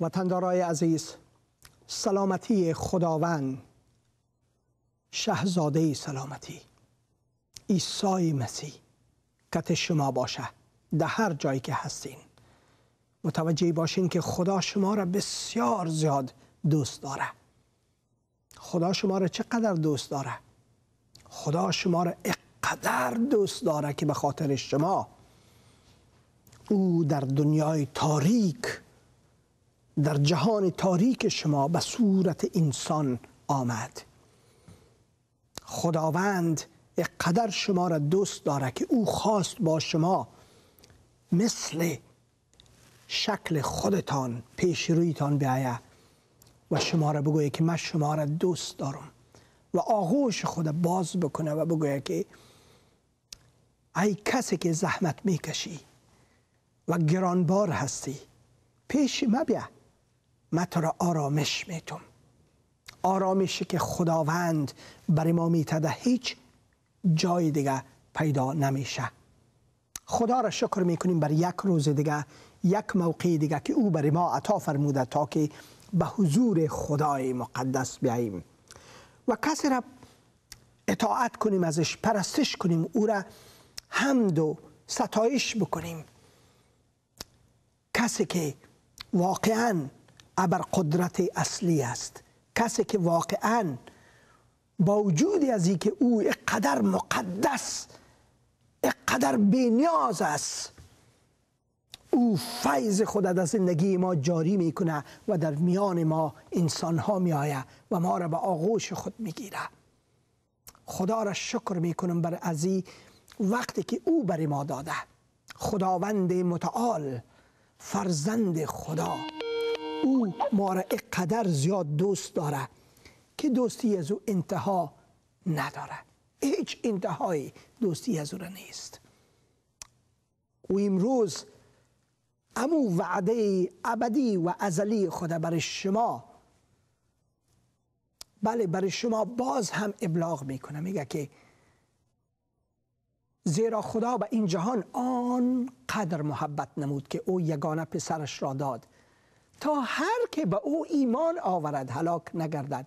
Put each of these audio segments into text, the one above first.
وطندارای عزیز سلامتی خداوند شهزاده سلامتی عیسی مسیح کت شما باشه در هر جایی که هستین متوجه باشین که خدا شما را بسیار زیاد دوست داره خدا شما را چقدر دوست داره خدا شما را اقدر دوست داره که به خاطر شما او در دنیای تاریک در جهان تاریک شما به صورت انسان آمد خداوند قدر شما را دوست داره که او خواست با شما مثل شکل خودتان پیش رویتان بیایه و شما را بگویه که من شما را دوست دارم و آغوش خود باز بکنه و بگویه که ای کسی که زحمت میکشی و گرانبار هستی پیش ما بیا من تو را آرامش میتم آرامشی که خداوند برای ما میتده هیچ جای دیگه پیدا نمیشه خدا را شکر میکنیم بر یک روز دیگه یک موقع دیگه که او برای ما عطا فرموده تا که به حضور خدای مقدس بیاییم و کسی را اطاعت کنیم ازش پرستش کنیم او را حمد و ستایش بکنیم کسی که واقعاً قدرت اصلی است کسی که واقعا با وجود از که او قدر مقدس اقدر بینیاز است او فیض خود در زندگی ما جاری میکنه و در میان ما انسان ها می آید و ما را به آغوش خود میگیره خدا را شکر میکنم بر ازی وقتی که او بر ما داده خداوند متعال فرزند خدا او ما را اقدر زیاد دوست داره که دوستی از او انتها نداره هیچ انتهایی دوستی از او را نیست او امروز امو وعده ابدی و ازلی خدا برای شما بله برای شما باز هم ابلاغ میکنه میگه که زیرا خدا به این جهان آن قدر محبت نمود که او یگانه پسرش را داد تا هر که به او ایمان آورد هلاک نگردد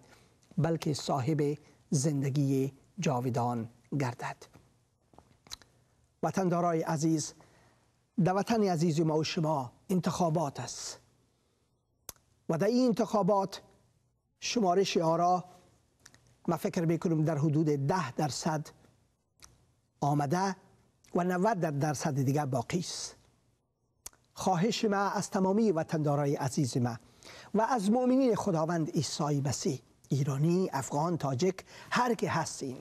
بلکه صاحب زندگی جاودان گردد وطندارای عزیز در وطن عزیز ما و شما انتخابات است و در این انتخابات شمارش آرا ما فکر میکنم در حدود ده درصد آمده و 90 درصد دیگر باقی است خواهش ما از تمامی وطندارای عزیز ما و از مؤمنین خداوند عیسی مسیح ایرانی، افغان، تاجک هر که هستین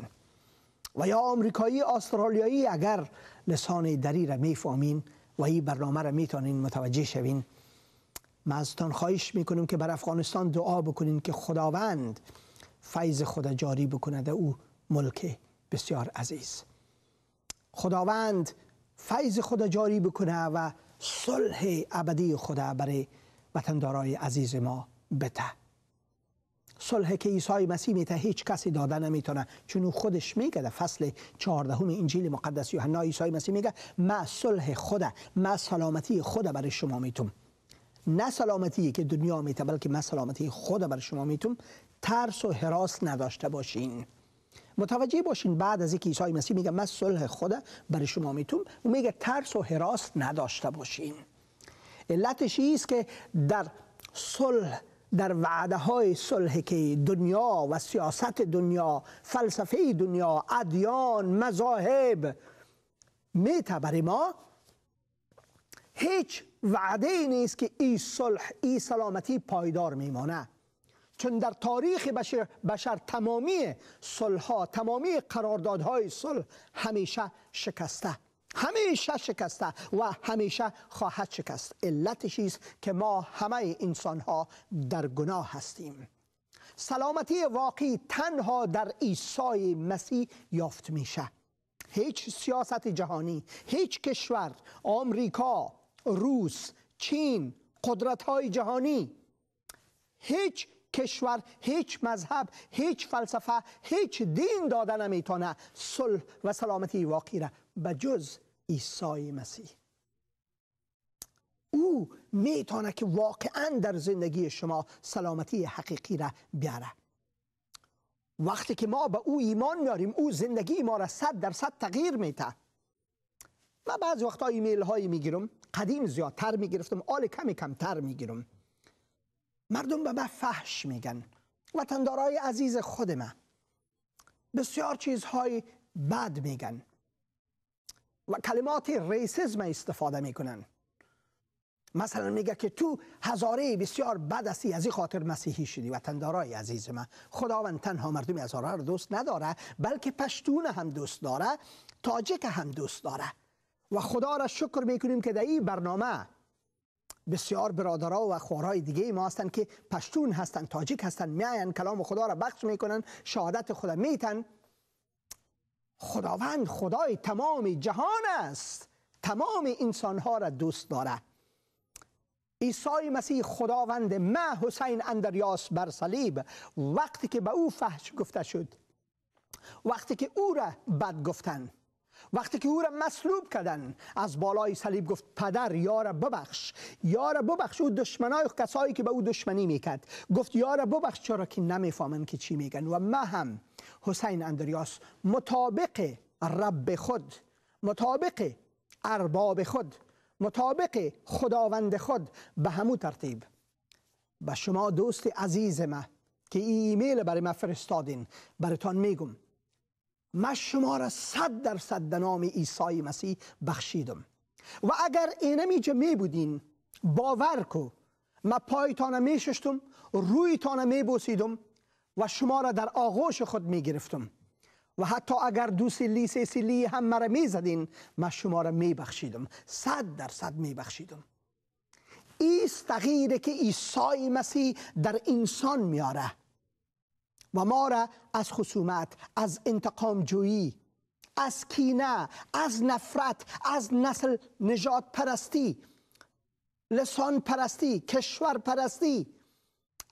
و یا آمریکایی، استرالیایی اگر لسان دری را میفهمین و این برنامه را میتونین متوجه شوین ما ازتان خواهش میکنم که بر افغانستان دعا بکنین که خداوند فیض خود جاری بکند او ملک بسیار عزیز خداوند فیض خدا جاری بکنه و صلح ابدی خدا برای وطندارای عزیز ما بته صلح که عیسی مسیح میته هیچ کسی داده نمیتونه چون خودش میگه در فصل 14 انجیل مقدس یوحنا عیسی مسیح میگه ما صلح خدا ما سلامتی خدا برای شما میتم نه سلامتی که دنیا میته بلکه ما سلامتی خدا برای شما میتم ترس و حراس نداشته باشین متوجه باشین بعد از اینکه عیسی مسیح میگه من صلح خدا برای شما میتوم و میگه ترس و حراس نداشته باشین علتش است که در صلح در وعده های صلح که دنیا و سیاست دنیا فلسفه دنیا ادیان مذاهب میته برای ما هیچ وعده ای نیست که این صلح این سلامتی پایدار میمانه چون در تاریخ بشر, بشر تمامی صلحها تمامی قراردادهای صلح همیشه شکسته همیشه شکسته و همیشه خواهد شکست علتش است که ما همه انسان ها در گناه هستیم سلامتی واقعی تنها در عیسی مسیح یافت میشه هیچ سیاست جهانی هیچ کشور آمریکا روس چین قدرت های جهانی هیچ کشور هیچ مذهب هیچ فلسفه هیچ دین داده نمیتونه صلح و سلامتی واقعی را به جز عیسی مسیح او میتونه که واقعا در زندگی شما سلامتی حقیقی را بیاره وقتی که ما به او ایمان میاریم او زندگی ما را صد در صد تغییر میته. من بعض وقتا ایمیل هایی میگیرم قدیم زیادتر میگرفتم آل کمی کمتر میگیرم مردم به من فحش میگن وطندارای عزیز خود من بسیار چیزهای بد میگن و کلمات ریسیزم استفاده میکنن مثلا میگه که تو هزاره بسیار بد هستی از این خاطر مسیحی شدی وطندارای عزیز من خداوند تنها مردم هزاره رو دوست نداره بلکه پشتون هم دوست داره تاجک هم دوست داره و خدا را شکر میکنیم که در این برنامه بسیار برادرها و خوارهای دیگه ما هستند که پشتون هستند تاجیک هستند میاین کلام خدا را بخش میکنن شهادت خدا میتن خداوند خدای تمام جهان است تمام انسان ها را دوست داره عیسی مسیح خداوند ما حسین اندریاس بر صلیب وقتی که به او فحش گفته شد وقتی که او را بد گفتند وقتی که او را مصلوب کردن از بالای صلیب گفت پدر یا ببخش یا ببخش او دشمنای کسایی که به او دشمنی میکرد گفت یا ببخش چرا که نمیفهمن که چی میگن و ما هم حسین اندریاس مطابق رب خود مطابق ارباب خود مطابق خداوند خود به همو ترتیب به شما دوست عزیز ما که ای ایمیل برای ما فرستادین براتان میگم من شما را صد در صد به نام عیسی مسیح بخشیدم و اگر جا می بودین باور کو ما پایتان می ششتم رویتان می بوسیدم و شما را در آغوش خود می گرفتم و حتی اگر دو سیلی سه سیلی هم مرا می زدین ما شما را می بخشیدم صد در صد می بخشیدم ایست تغییره که عیسی مسیح در انسان میاره و ما را از خصومت از انتقام جویی از کینه از نفرت از نسل نجات پرستی لسان پرستی کشور پرستی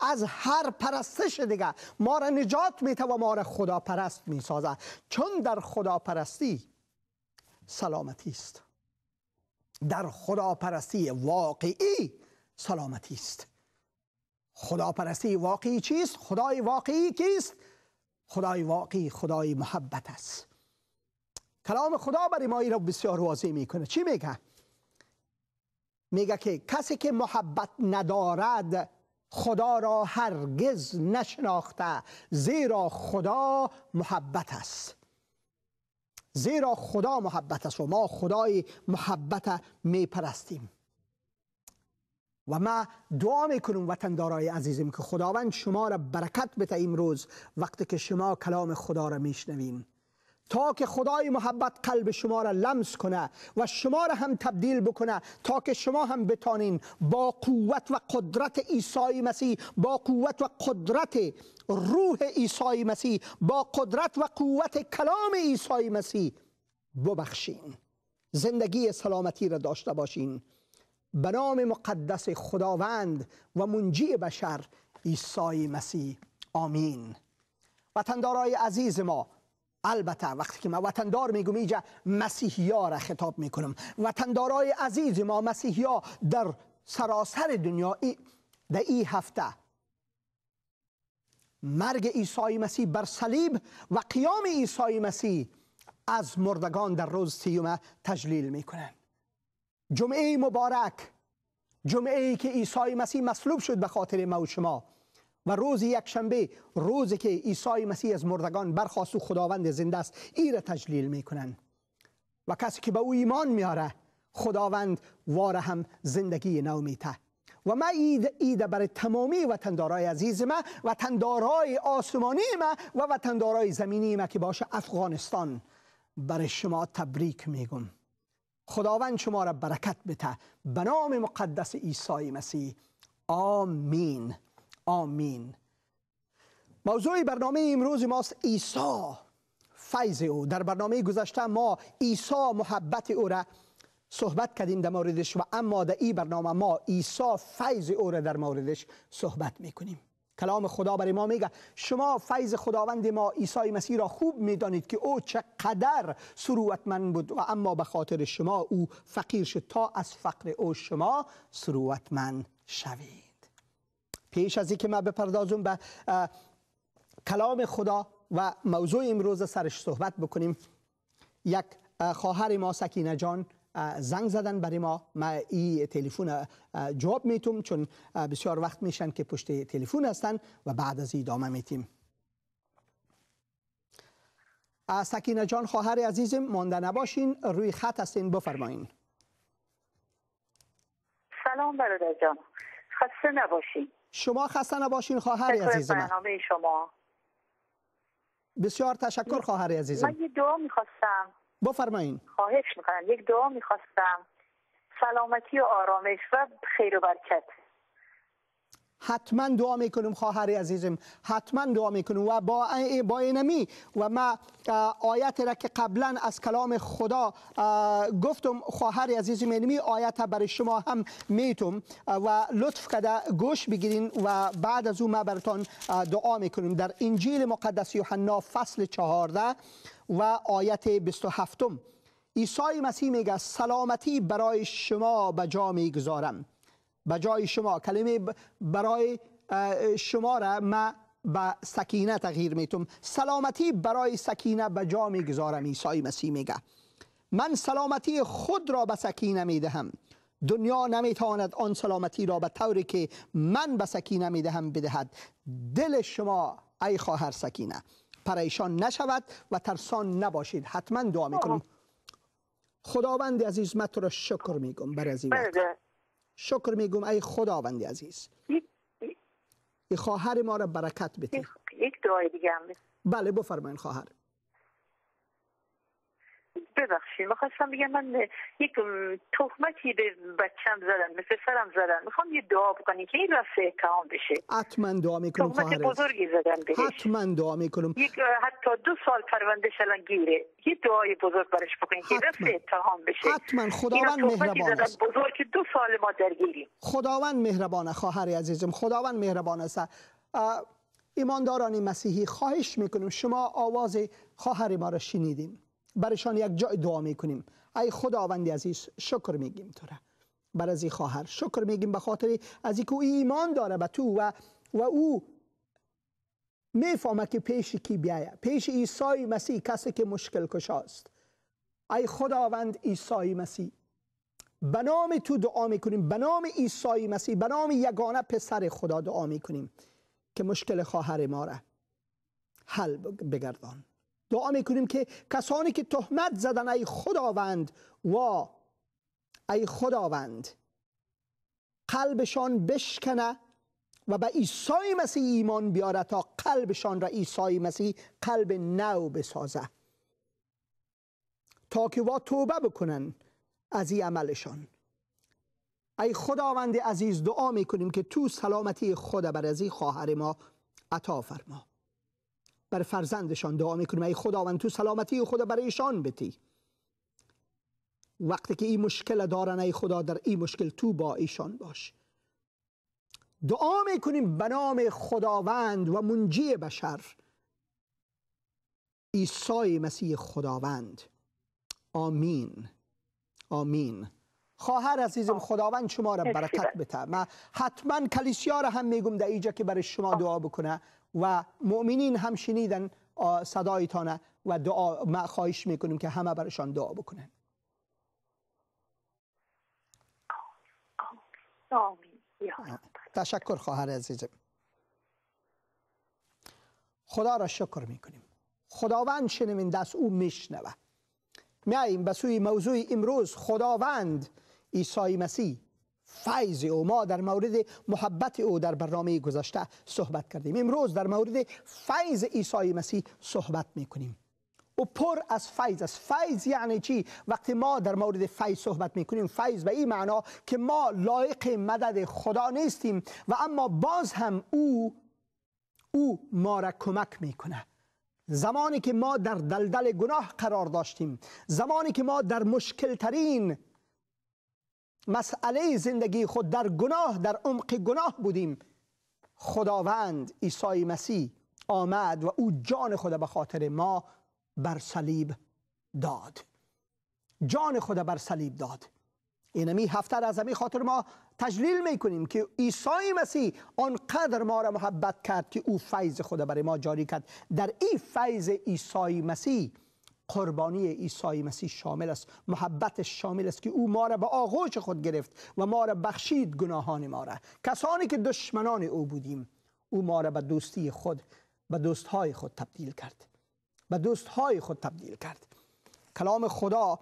از هر پرستش دیگه ما را نجات میته و ما را خدا پرست میسازه چون در خدا پرستی سلامتی است در خدا پرستی واقعی سلامتی است خداپرستی واقعی چیست خدای واقعی کیست خدای واقعی خدای محبت است کلام خدا برای ما این را بسیار واضح میکنه چی میگه میگه که کسی که محبت ندارد خدا را هرگز نشناخته زیرا خدا محبت است زیرا خدا محبت است و ما خدای محبت میپرستیم و ما دعا میکنم وطندارای عزیزم که خداوند شما را برکت بده روز وقتی که شما کلام خدا را میشنویم، تا که خدای محبت قلب شما را لمس کنه و شما را هم تبدیل بکنه تا که شما هم بتانین با قوت و قدرت عیسی مسیح با قوت و قدرت روح عیسی مسیح با قدرت و قوت کلام عیسی مسیح ببخشین زندگی سلامتی را داشته باشین به نام مقدس خداوند و منجی بشر عیسی مسیح آمین وطندارای عزیز ما البته وقتی که ما وطندار میگم اینجا مسیحیا را خطاب میکنم وطندارای عزیز ما مسیحیا در سراسر دنیا در این هفته مرگ عیسی مسیح بر صلیب و قیام عیسی مسیح از مردگان در روز سیومه تجلیل میکنند جمعه مبارک جمعه ای که عیسی مسیح مصلوب شد به خاطر ما و شما و روز یک شنبه روزی که عیسی مسیح از مردگان برخواست و خداوند زنده است ای را تجلیل میکنن و کسی که به او ایمان میاره خداوند واره هم زندگی نو و ما اید ایده برای تمامی وطندارای عزیز ما وطندارای آسمانی ما و وطندارای زمینی ما که باشه افغانستان برای شما تبریک میگم خداوند شما را برکت بده به نام مقدس عیسی مسیح آمین آمین موضوع برنامه امروز ماست عیسی فیض او در برنامه گذشته ما عیسی محبت او را صحبت کردیم در موردش و اما در این برنامه ما عیسی فیض او را در موردش صحبت میکنیم کلام خدا برای ما میگه شما فیض خداوند ما عیسی مسیح را خوب میدانید که او چقدر ثروتمند بود و اما به خاطر شما او فقیر شد تا از فقر او شما ثروتمند شوید پیش از اینکه ما بپردازم به کلام خدا و موضوع امروز سرش صحبت بکنیم یک خواهر ما سکینه جان زنگ زدن برای ما ما این تلفن جواب میتوم چون بسیار وقت میشن که پشت تلفن هستن و بعد از این دامه میتیم سکینه جان خواهر عزیزم مانده نباشین روی خط هستین بفرمایین سلام برادر جان خسته نباشین شما خسته نباشین خواهر عزیزم برنامه شما بسیار تشکر خواهر عزیزم من یه دعا میخواستم بفرمایین خواهش میکنم یک دعا میخواستم سلامتی و آرامش و خیر و برکت حتما دعا میکنم خواهر عزیزم حتما دعا میکنم و با با اینمی و ما آیت را که قبلا از کلام خدا گفتم خواهر عزیزم اینمی آیت برای شما هم میتم و لطف کرده گوش بگیرین و بعد از او ما تان دعا میکنیم در انجیل مقدس یوحنا فصل 14 و آیت 27 عیسی مسیح میگه سلامتی برای شما به جا میگذارم به جای شما کلمه برای شما را من به سکینه تغییر میتوم سلامتی برای سکینه به جا میگذارم عیسی مسیح میگه من سلامتی خود را به سکینه میدهم دنیا نمیتواند آن سلامتی را به طوری که من به سکینه میدهم بدهد دل شما ای خواهر سکینه پریشان نشود و ترسان نباشید حتما دعا میکنم خداوند عزیز من تو را شکر میگم بر از بله. شکر میگم ای خداوند عزیز ای خواهر ما را برکت بده یک دعای دیگه هم بله بفرمایید خواهر ببخشید میخواستم بگم من یک تهمتی به بچم زدن به پسرم زدن میخوام یه دعا بکنی که این رفت اتهام بشه حتما دعا میکنم تهمت بزرگی زدن بهش حتما دعا میکنم یک حتی دو سال پرونده شلن گیره یه دعای بزرگ برش بکنی که رفت اتهام بشه حتما خداوند مهربان است بزرگ دو سال ما درگیریم خداوند مهربانه خواهر عزیزم خداوند مهربان است ایماندارانی مسیحی خواهش میکنم شما آواز خواهر ما را شنیدیم برشان یک جای دعا میکنیم ای خداوند عزیز شکر میگیم تو را بر از خواهر شکر میگیم به خاطر از او ایمان داره به تو و و او میفهمه که پیش کی بیایه پیش عیسی مسیح کسی که مشکل است ای خداوند عیسی مسیح به نام تو دعا میکنیم به نام عیسی مسیح به نام یگانه پسر خدا دعا میکنیم که مشکل خواهر ما را حل بگردان دعا میکنیم که کسانی که تهمت زدن ای خداوند و ای خداوند قلبشان بشکنه و به عیسی مسیح ایمان بیاره تا قلبشان را عیسی مسیح قلب نو بسازه تا که وا توبه بکنن از این عملشان ای خداوند عزیز دعا میکنیم که تو سلامتی خدا بر از خواهر ما عطا فرما بر فرزندشان دعا میکنیم ای خداوند تو سلامتی خدا برایشان بتی وقتی که این مشکل دارن ای خدا در این مشکل تو با ایشان باش دعا میکنیم به نام خداوند و منجی بشر عیسی مسیح خداوند آمین آمین خواهر عزیزم خداوند شما را برکت بده من حتما کلیسیا را هم میگم در اینجا که برای شما دعا بکنه و مؤمنین هم شنیدن صدایتان و دعا ما خواهش میکنیم که همه برشان دعا بکنن تشکر خواهر عزیزم خدا را شکر میکنیم خداوند شنوین دست او میشنوه میاییم به سوی موضوع امروز خداوند عیسی مسیح فیض او ما در مورد محبت او در برنامه گذشته صحبت کردیم امروز در مورد فیض عیسی مسیح صحبت میکنیم او پر از فیض است فیض یعنی چی وقتی ما در مورد فیض صحبت میکنیم فیض به این معنا که ما لایق مدد خدا نیستیم و اما باز هم او او ما را کمک میکنه زمانی که ما در دلدل گناه قرار داشتیم زمانی که ما در مشکل ترین مسئله زندگی خود در گناه در عمق گناه بودیم خداوند عیسی مسیح آمد و او جان خود به خاطر ما بر صلیب داد جان خود بر صلیب داد اینمی هفته از همین خاطر ما تجلیل میکنیم که عیسی مسیح آنقدر ما را محبت کرد که او فیض خدا برای ما جاری کرد در این فیض عیسی مسیح قربانی عیسی مسیح شامل است محبتش شامل است که او ما را به آغوش خود گرفت و ما را بخشید گناهان ما را کسانی که دشمنان او بودیم او ما را به دوستی خود به دوستهای خود تبدیل کرد به دوستهای خود تبدیل کرد کلام خدا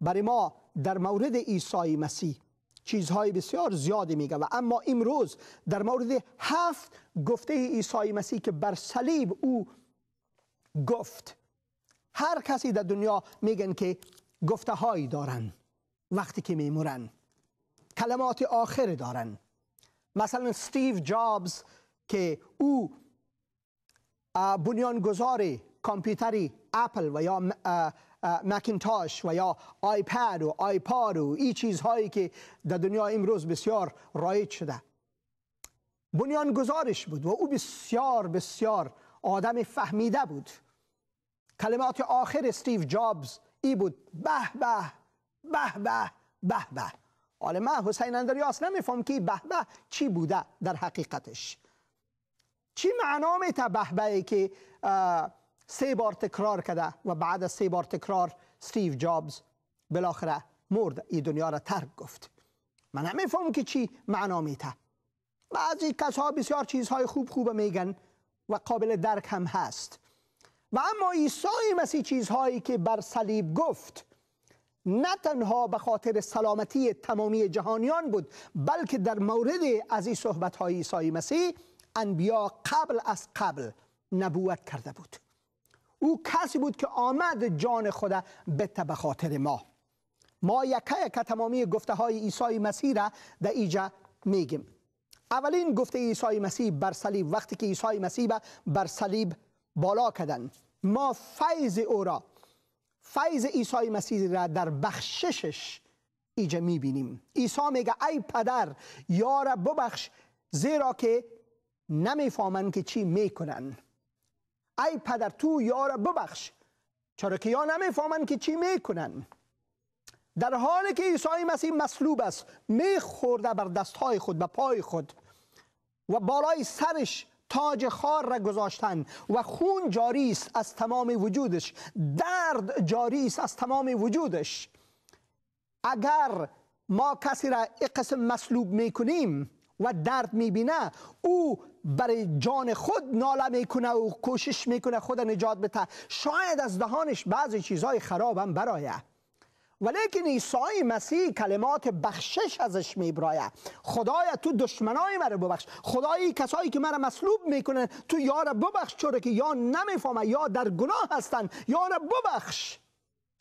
برای ما در مورد عیسی مسیح چیزهای بسیار زیادی میگه و اما امروز در مورد هفت گفته عیسی مسیح که بر صلیب او گفت هر کسی در دنیا میگن که گفته هایی دارن وقتی که میمورن کلمات آخر دارن مثلا ستیف جابز که او بنیانگذار کامپیوتری اپل و یا مکینتاش و یا آیپد و آیپاد و این چیزهایی که در دنیا امروز بسیار رایج شده بنیانگذارش بود و او بسیار بسیار آدم فهمیده بود کلمات آخر استیو جابز ای بود به به به به به به حالا حسین اندریاس نمیفهم که به به چی بوده در حقیقتش چی معنا تا به به که سه بار تکرار کرده و بعد از سه بار تکرار استیو جابز بالاخره مرد این دنیا را ترک گفت من نمیفهم که چی معنا میته بعضی کسا بسیار چیزهای خوب خوب میگن و قابل درک هم هست و اما عیسی مسیح چیزهایی که بر صلیب گفت نه تنها به خاطر سلامتی تمامی جهانیان بود بلکه در مورد از این صحبت های عیسی مسیح انبیا قبل از قبل نبوت کرده بود او کسی بود که آمد جان خود بته به خاطر ما ما یکه یکه تمامی گفته های عیسی مسیح را در ایجا میگیم اولین گفته عیسی مسیح بر صلیب وقتی که عیسی مسیح بر صلیب بالا کدن ما فیض او را فیض عیسی مسیح را در بخششش ایجا میبینیم عیسی میگه ای پدر یارا ببخش زیرا که نمیفهمن که چی میکنن ای پدر تو یارا ببخش چرا که یا نمیفهمن که چی میکنن در حالی که عیسی مسیح مصلوب است میخورده بر دستهای خود به پای خود و بالای سرش تاج خار را گذاشتن و خون جاری است از تمام وجودش درد جاری است از تمام وجودش اگر ما کسی را یک قسم مسلوب میکنیم و درد میبینه او برای جان خود ناله میکنه و کوشش میکنه خود نجات بده شاید از دهانش بعضی چیزهای خراب هم برایه ولیکن عیسی مسیح کلمات بخشش ازش میبراید خدای تو دشمنای مرا ببخش خدایی کسایی که مرا مصلوب میکنه تو یا ببخش چرا که یا نمیفهمه یا در گناه هستن یا ببخش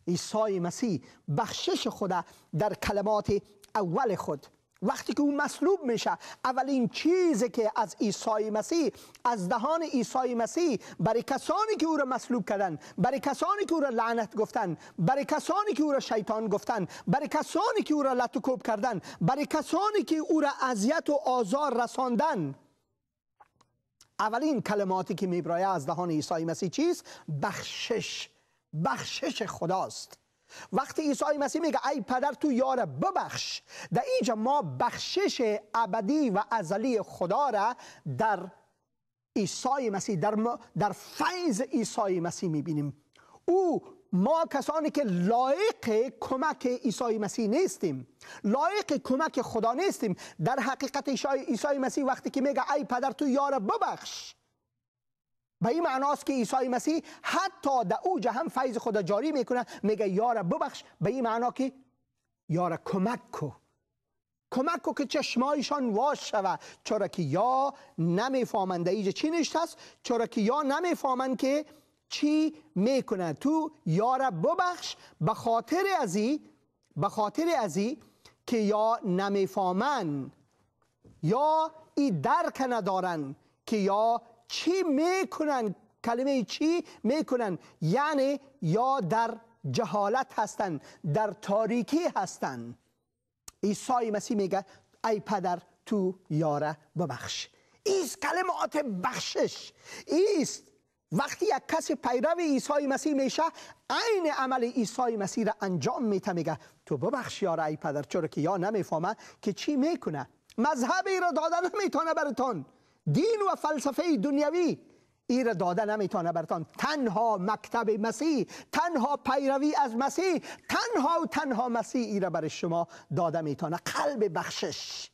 عیسی مسیح بخشش خدا در کلمات اول خود وقتی که او مصلوب میشه اولین چیزی که از عیسی مسیح از دهان عیسی مسیح برای کسانی که او را مصلوب کردن برای کسانی که او را لعنت گفتن برای کسانی که او را شیطان گفتن برای کسانی که او را لطکوب کردن برای کسانی که او را اذیت و آزار رساندن اولین کلماتی که میبرایه از دهان ایسای مسیح چیست بخشش بخشش خداست وقتی عیسی مسیح میگه ای پدر تو یاره ببخش در اینجا ما بخشش ابدی و ازلی خدا را در عیسی مسیح در, در فیض عیسی مسیح میبینیم او ما کسانی که لایق کمک عیسی مسیح نیستیم لایق کمک خدا نیستیم در حقیقت عیسی مسیح وقتی که میگه ای پدر تو یاره ببخش به این معناست که عیسی مسیح حتی در اوجه هم فیض خدا جاری میکنه میگه یارا ببخش به این معنا که یارا کمک کو کمک کو که چشمایشان واش شوه چرا که یا نمیفهمند ایج چی نشته است چرا که یا نمیفهمند که چی میکنه؟ تو یارا ببخش به خاطر ازی به خاطر ازی که یا نمیفهمند یا ای درک ندارن که یا چی میکنن کلمه چی میکنن یعنی یا در جهالت هستند در تاریکی هستند عیسی مسیح میگه ای پدر تو یاره ببخش ایست کلمات بخشش ایست وقتی یک کسی پیرو عیسی مسیح میشه عین عمل عیسی مسیح را انجام میته میگه تو ببخش یاره ای پدر چرا که یا نمیفهمه که چی میکنه مذهبی را داده نمیتونه براتون دین و فلسفه دنیوی ای را داده نمیتانه برتان تنها مکتب مسیح تنها پیروی از مسیح تنها و تنها مسیح ای را برای شما داده میتانه قلب بخشش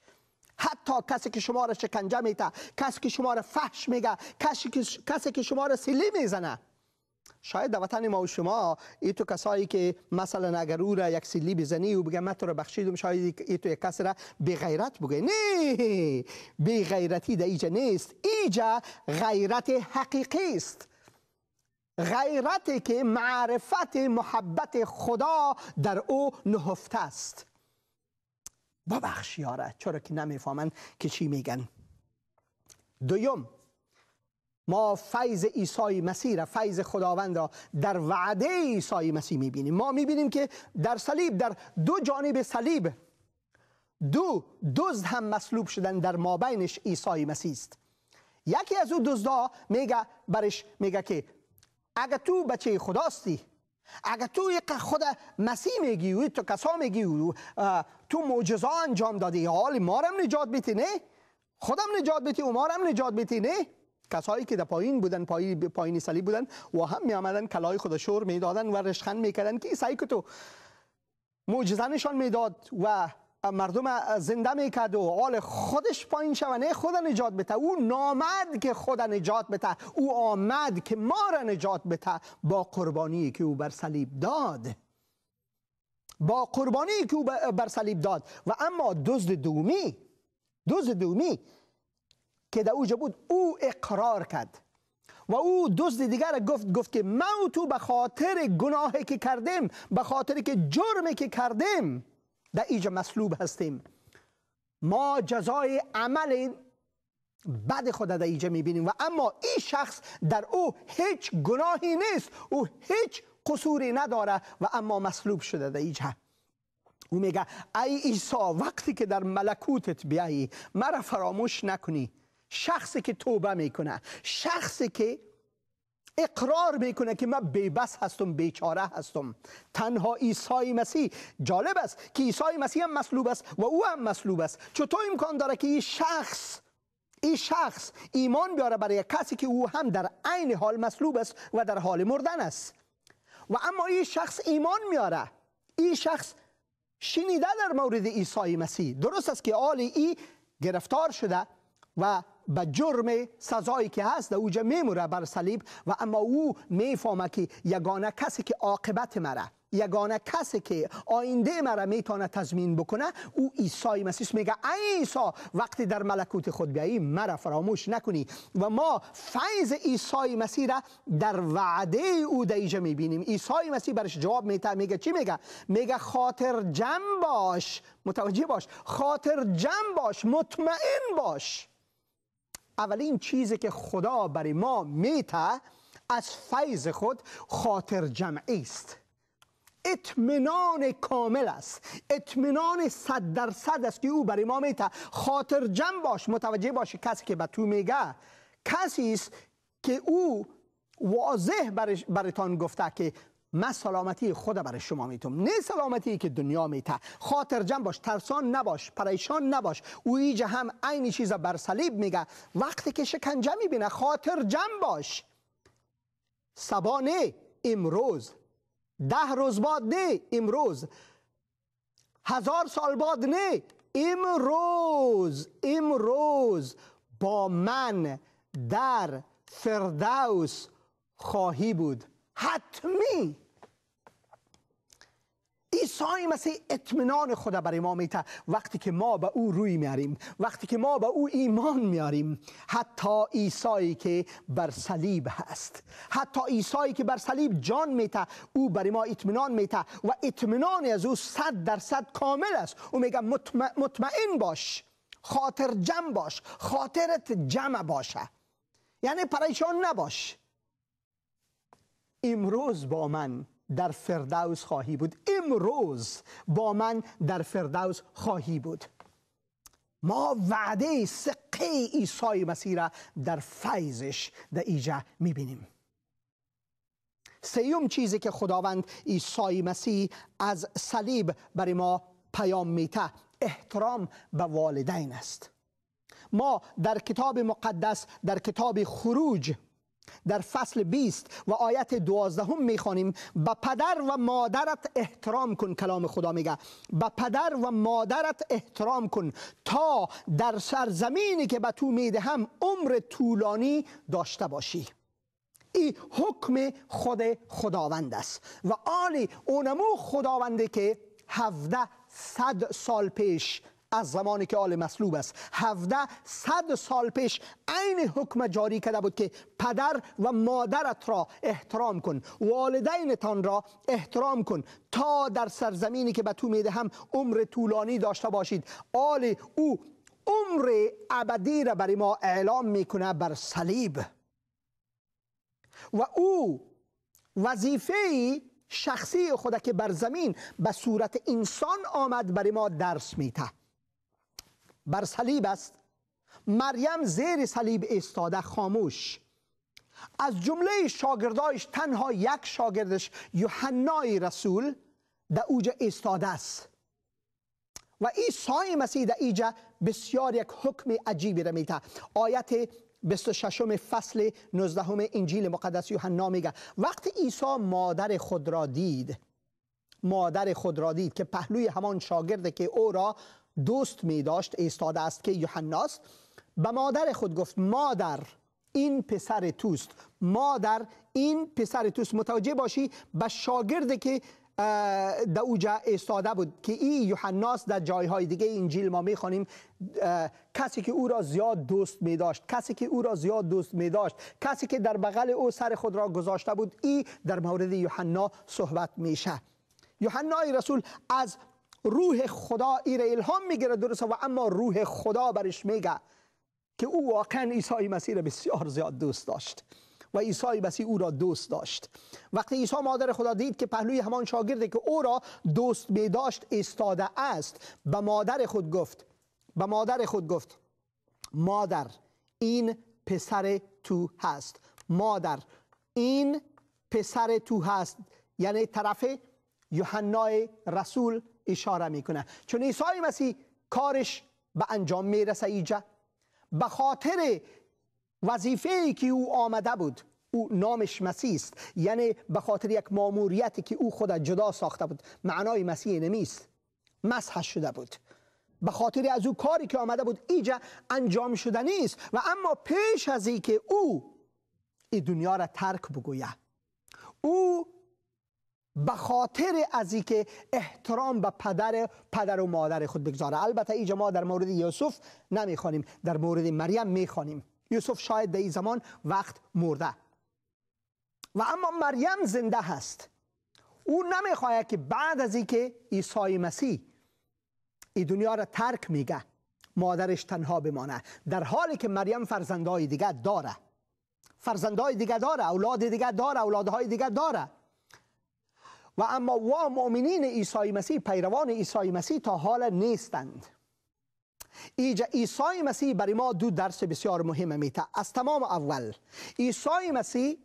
حتی کسی که شما را شکنجه میته کسی که شما را فحش میگه کسی که شما را سیلی میزنه شاید در وطن ما و شما ای تو کسایی که مثلا اگر او را یک سیلی بزنی و بگه من تو را بخشیدم شاید ای تو یک کس را بی غیرت بگه نه بی غیرتی در ایجا نیست ایجا غیرت حقیقی است غیرت که معرفت محبت خدا در او نهفته است ببخش یاره چرا که نمیفهمن که چی میگن دویم ما فیض عیسی مسیح را فیض خداوند را در وعده عیسی مسیح میبینیم ما میبینیم که در صلیب در دو جانب صلیب دو دزد هم مصلوب شدن در مابینش عیسی مسیح است یکی از او دزدا میگه برش میگه که اگه تو بچه خداستی اگه تو خود مسیح میگی و تو کسا میگی و تو معجزه انجام دادی حال ما هم نجات بیتی نه خودم نجات بیتی و ما هم نجات بیتی نه کسایی که در پایین بودن پای پایین سلی بودن و هم می آمدن کلای خود شور می دادن و رشخند میکردن که ایسایی که تو موجزنشان نشان می داد و مردم زنده می و حال خودش پایین و نه خود نجات بده او نامد که خدا نجات بته او آمد که ما را نجات بته با قربانی که او بر صلیب داد با قربانی که او بر صلیب داد و اما دزد دومی دزد دومی که در اوجا بود او اقرار کرد و او دزد دیگر گفت گفت که من تو به خاطر گناهی که کردیم به خاطر که جرمی که کردیم در اینجا مصلوب هستیم ما جزای عمل بد خود در اینجا میبینیم و اما این شخص در او هیچ گناهی نیست او هیچ قصوری نداره و اما مصلوب شده در اینجا او میگه ای عیسی وقتی که در ملکوتت بیایی مرا فراموش نکنی شخصی که توبه میکنه شخصی که اقرار میکنه که من بیبس هستم بیچاره هستم تنها عیسی مسیح جالب است که عیسی مسیح هم مصلوب است و او هم مصلوب است چطور امکان داره که این شخص این شخص ایمان بیاره برای کسی که او هم در عین حال مصلوب است و در حال مردن است و اما این شخص ایمان میاره این شخص شنیده در مورد عیسی مسیح درست است که آل ای گرفتار شده و به جرم سزایی که هست در اوجه میموره بر صلیب و اما او میفهمه که یگانه کسی که عاقبت مره یگانه کسی که آینده مرا میتونه تضمین بکنه او عیسی مسیح میگه ای عیسی وقتی در ملکوت خود بیایی مرا فراموش نکنی و ما فیض عیسی مسیح را در وعده او ایجا میبینیم عیسی مسیح برش جواب میتا میگه چی میگه میگه خاطر جمع باش متوجه باش خاطر جمع باش مطمئن باش اولین چیزی که خدا برای ما میته از فیض خود خاطر جمعی است اطمینان کامل است اطمینان صد درصد است که او برای ما میته خاطر جمع باش متوجه باش کسی که به تو میگه کسی است که او واضح برتان گفته که من سلامتی خود برای شما میتونم. نه سلامتی که دنیا میته خاطر جمع باش ترسان نباش پریشان نباش او ایج هم عین چیز بر صلیب میگه وقتی که شکنجه میبینه خاطر جمع باش نه امروز ده روز بعد نه امروز هزار سال بعد نه امروز امروز با من در فردوس خواهی بود حتمی عیسی مسیح اطمینان خدا برای ما میته وقتی که ما به او روی میاریم وقتی که ما به او ایمان میاریم حتی عیسی که بر صلیب هست حتی عیسی که بر صلیب جان میته او برای ما اطمینان میته و اطمینان از او صد درصد کامل است او میگه مطمئن باش خاطر جمع باش خاطرت جمع باشه یعنی پریشان نباش امروز با من در فردوس خواهی بود امروز با من در فردوس خواهی بود ما وعده سقه ایسای مسیح را در فیضش در ایجا میبینیم سیوم چیزی که خداوند ایسای مسیح از صلیب برای ما پیام میته احترام به والدین است ما در کتاب مقدس در کتاب خروج در فصل 20 و آیت 12 میخوانیم به پدر و مادرت احترام کن کلام خدا میگه به پدر و مادرت احترام کن تا در سرزمینی که به تو میدهم عمر طولانی داشته باشی این حکم خود خداوند است و آنی اونمو خداونده که هفده صد سال پیش از زمانی که آل مسلوب است هفده صد سال پیش عین حکم جاری کرده بود که پدر و مادرت را احترام کن والدینتان را احترام کن تا در سرزمینی که به تو هم عمر طولانی داشته باشید آل او عمر ابدی را برای ما اعلام میکنه بر صلیب و او وظیفه شخصی خود که بر زمین به صورت انسان آمد برای ما درس میته بر صلیب است مریم زیر صلیب ایستاده خاموش از جمله شاگردایش تنها یک شاگردش یوحنای رسول در اوج ایستاده است و عیسی مسیح در ایجا بسیار یک حکم عجیبی را میته آیت 26 فصل 19 انجیل مقدس یوحنا میگه وقتی عیسی مادر خود را دید مادر خود را دید که پهلوی همان شاگرده که او را دوست می داشت ایستاده است که یوحناس به مادر خود گفت مادر این پسر توست مادر این پسر توست متوجه باشی به شاگردی که در اوجه ایستاده بود که این یوحناس در جایهای دیگه انجیل ما میخوانیم کسی که او را زیاد دوست می داشت کسی که او را زیاد دوست می داشت کسی که در بغل او سر خود را گذاشته بود ای در مورد یوحنا صحبت میشه یوحنای رسول از روح خدا ایره الهام میگیره درسته و اما روح خدا برش میگه که او واقعا عیسی مسیح را بسیار زیاد دوست داشت و عیسی مسیح او را دوست داشت وقتی عیسی مادر خدا دید که پهلوی همان شاگردی که او را دوست می داشت ایستاده است به مادر خود گفت به مادر خود گفت مادر این پسر تو هست مادر این پسر تو هست یعنی طرف یوحنای رسول اشاره میکنه چون عیسی مسیح کارش به انجام میرسه ایجا به خاطر وظیفه ای که او آمده بود او نامش مسیح است یعنی به خاطر یک ماموریتی که او خود جدا ساخته بود معنای مسیح نمیست مسح شده بود به خاطر از او کاری که آمده بود ایجا انجام شده نیست و اما پیش از ای که او ای دنیا را ترک بگویه او به خاطر از که احترام به پدر پدر و مادر خود بگذاره البته ایجا ما در مورد یوسف نمیخوانیم در مورد مریم میخوانیم یوسف شاید در این زمان وقت مرده و اما مریم زنده هست او نمیخواهد که بعد از که عیسی مسیح این دنیا را ترک میگه مادرش تنها بمانه در حالی که مریم فرزندهای دیگه داره فرزندهای دیگه داره اولاد دیگه داره اولادهای دیگه داره و اما وا مؤمنین ایسای مسیح پیروان ایسای مسیح تا حال نیستند ایجا ایسای مسیح برای ما دو درس بسیار مهم میته از تمام اول ایسای مسیح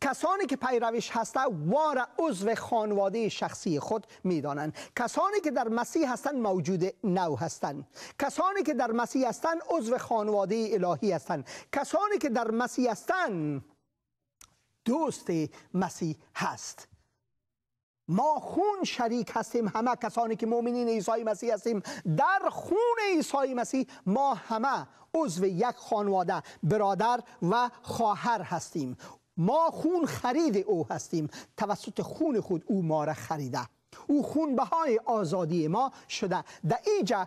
کسانی که پیرویش هستند وار عضو خانواده شخصی خود میدانند کسانی که در مسیح هستند موجود نو هستند کسانی که در مسیح هستند عضو خانواده الهی هستند کسانی که در مسیح هستند دوست مسیح هست ما خون شریک هستیم همه کسانی که مؤمنین عیسی مسیح هستیم در خون عیسی مسیح ما همه عضو یک خانواده برادر و خواهر هستیم ما خون خرید او هستیم توسط خون خود او ما را خریده او خون بهای آزادی ما شده در اینجا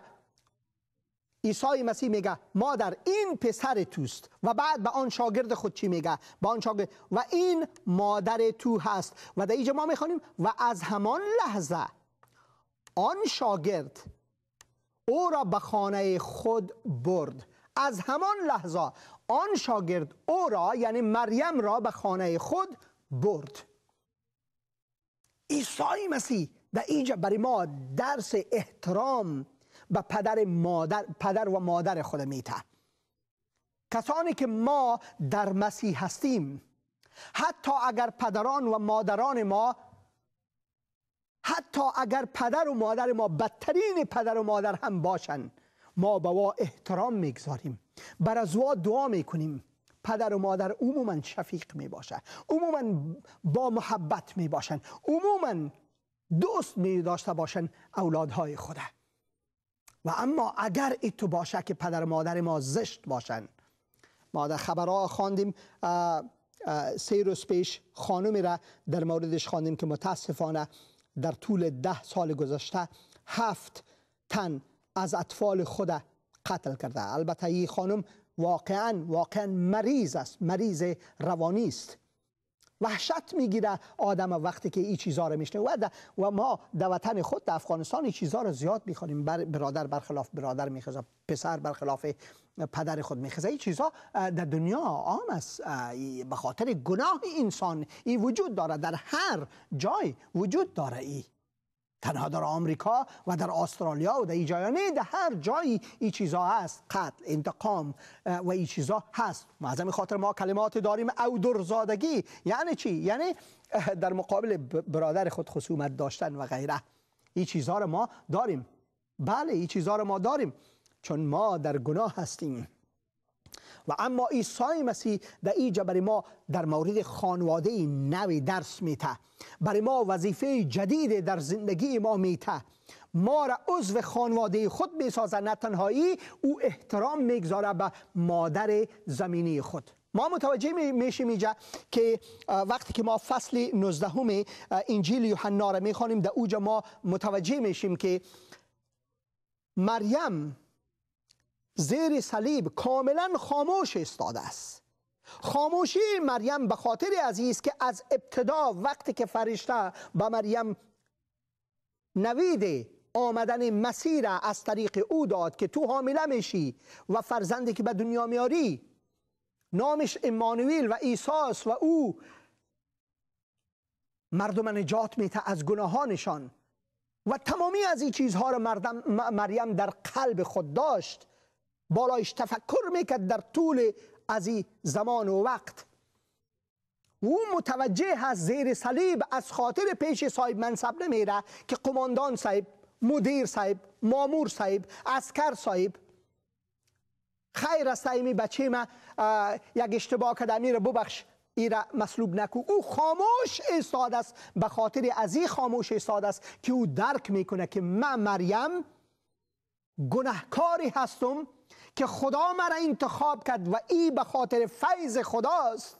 عیسی مسیح میگه مادر این پسر توست و بعد به آن شاگرد خود چی میگه به آن شاگرد و این مادر تو هست و در اینجا ما میخوانیم و از همان لحظه آن شاگرد او را به خانه خود برد از همان لحظه آن شاگرد او را یعنی مریم را به خانه خود برد عیسی مسیح در اینجا برای ما درس احترام و پدر, مادر، پدر و مادر خود میته کسانی که ما در مسیح هستیم حتی اگر پدران و مادران ما حتی اگر پدر و مادر ما بدترین پدر و مادر هم باشند ما به وا احترام میگذاریم بر از وا دعا میکنیم پدر و مادر عموما شفیق می باشه عموما با محبت می عموما دوست می داشته باشن اولادهای خوده و اما اگر ایتو باشه که پدر مادر ما زشت باشن ما در خبرها خواندیم سه روز پیش خانمی را در موردش خواندیم که متاسفانه در طول ده سال گذشته هفت تن از اطفال خود قتل کرده البته این خانم واقعا واقعا مریض است مریض روانی است وحشت میگیره آدم وقتی که این چیزها رو میشنه و, ما در وطن خود در افغانستان این چیزها رو زیاد میخوانیم بر برادر برخلاف برادر میخزه پسر برخلاف پدر خود میخزه این چیزها در دنیا عام است به خاطر گناه انسان این وجود داره در هر جای وجود داره ای تنها در آمریکا و در استرالیا و در ایجایانه در هر جایی این چیزا هست قتل انتقام و این چیزا هست از خاطر ما کلمات داریم او درزادگی یعنی چی یعنی در مقابل برادر خود خصومت داشتن و غیره این چیزا رو ما داریم بله این چیزا رو ما داریم چون ما در گناه هستیم و اما عیسی مسیح در اینجا برای ما در مورد خانواده نوی درس میته برای ما وظیفه جدید در زندگی ما میته ما را عضو خانواده خود میسازه نه تنهایی او احترام میگذاره به مادر زمینی خود ما متوجه میشیم اینجا که وقتی که ما فصل 19 انجیل یوحنا را میخوانیم در اوجا ما متوجه میشیم که مریم زیر صلیب کاملا خاموش استاده است خاموشی مریم به خاطر عزیز که از ابتدا وقتی که فرشته به مریم نوید آمدن مسیر از طریق او داد که تو حامله میشی و فرزندی که به دنیا میاری نامش امانویل و ایساس و او مردم نجات میته از گناهانشان و تمامی از این چیزها را مریم در قلب خود داشت بالایش تفکر میکرد در طول از زمان و وقت او متوجه هست زیر صلیب از خاطر پیش صاحب منصب نمیره که قماندان صاحب مدیر صاحب مامور صاحب اسکر صاحب خیر سایمی بچه ما یک اشتباه کده امیر ببخش ای را مسلوب نکو او خاموش ایستاد است به خاطر از این خاموش ایستاد است که او درک میکنه که من مریم گناهکاری هستم که خدا مرا انتخاب کرد و ای به خاطر فیض خداست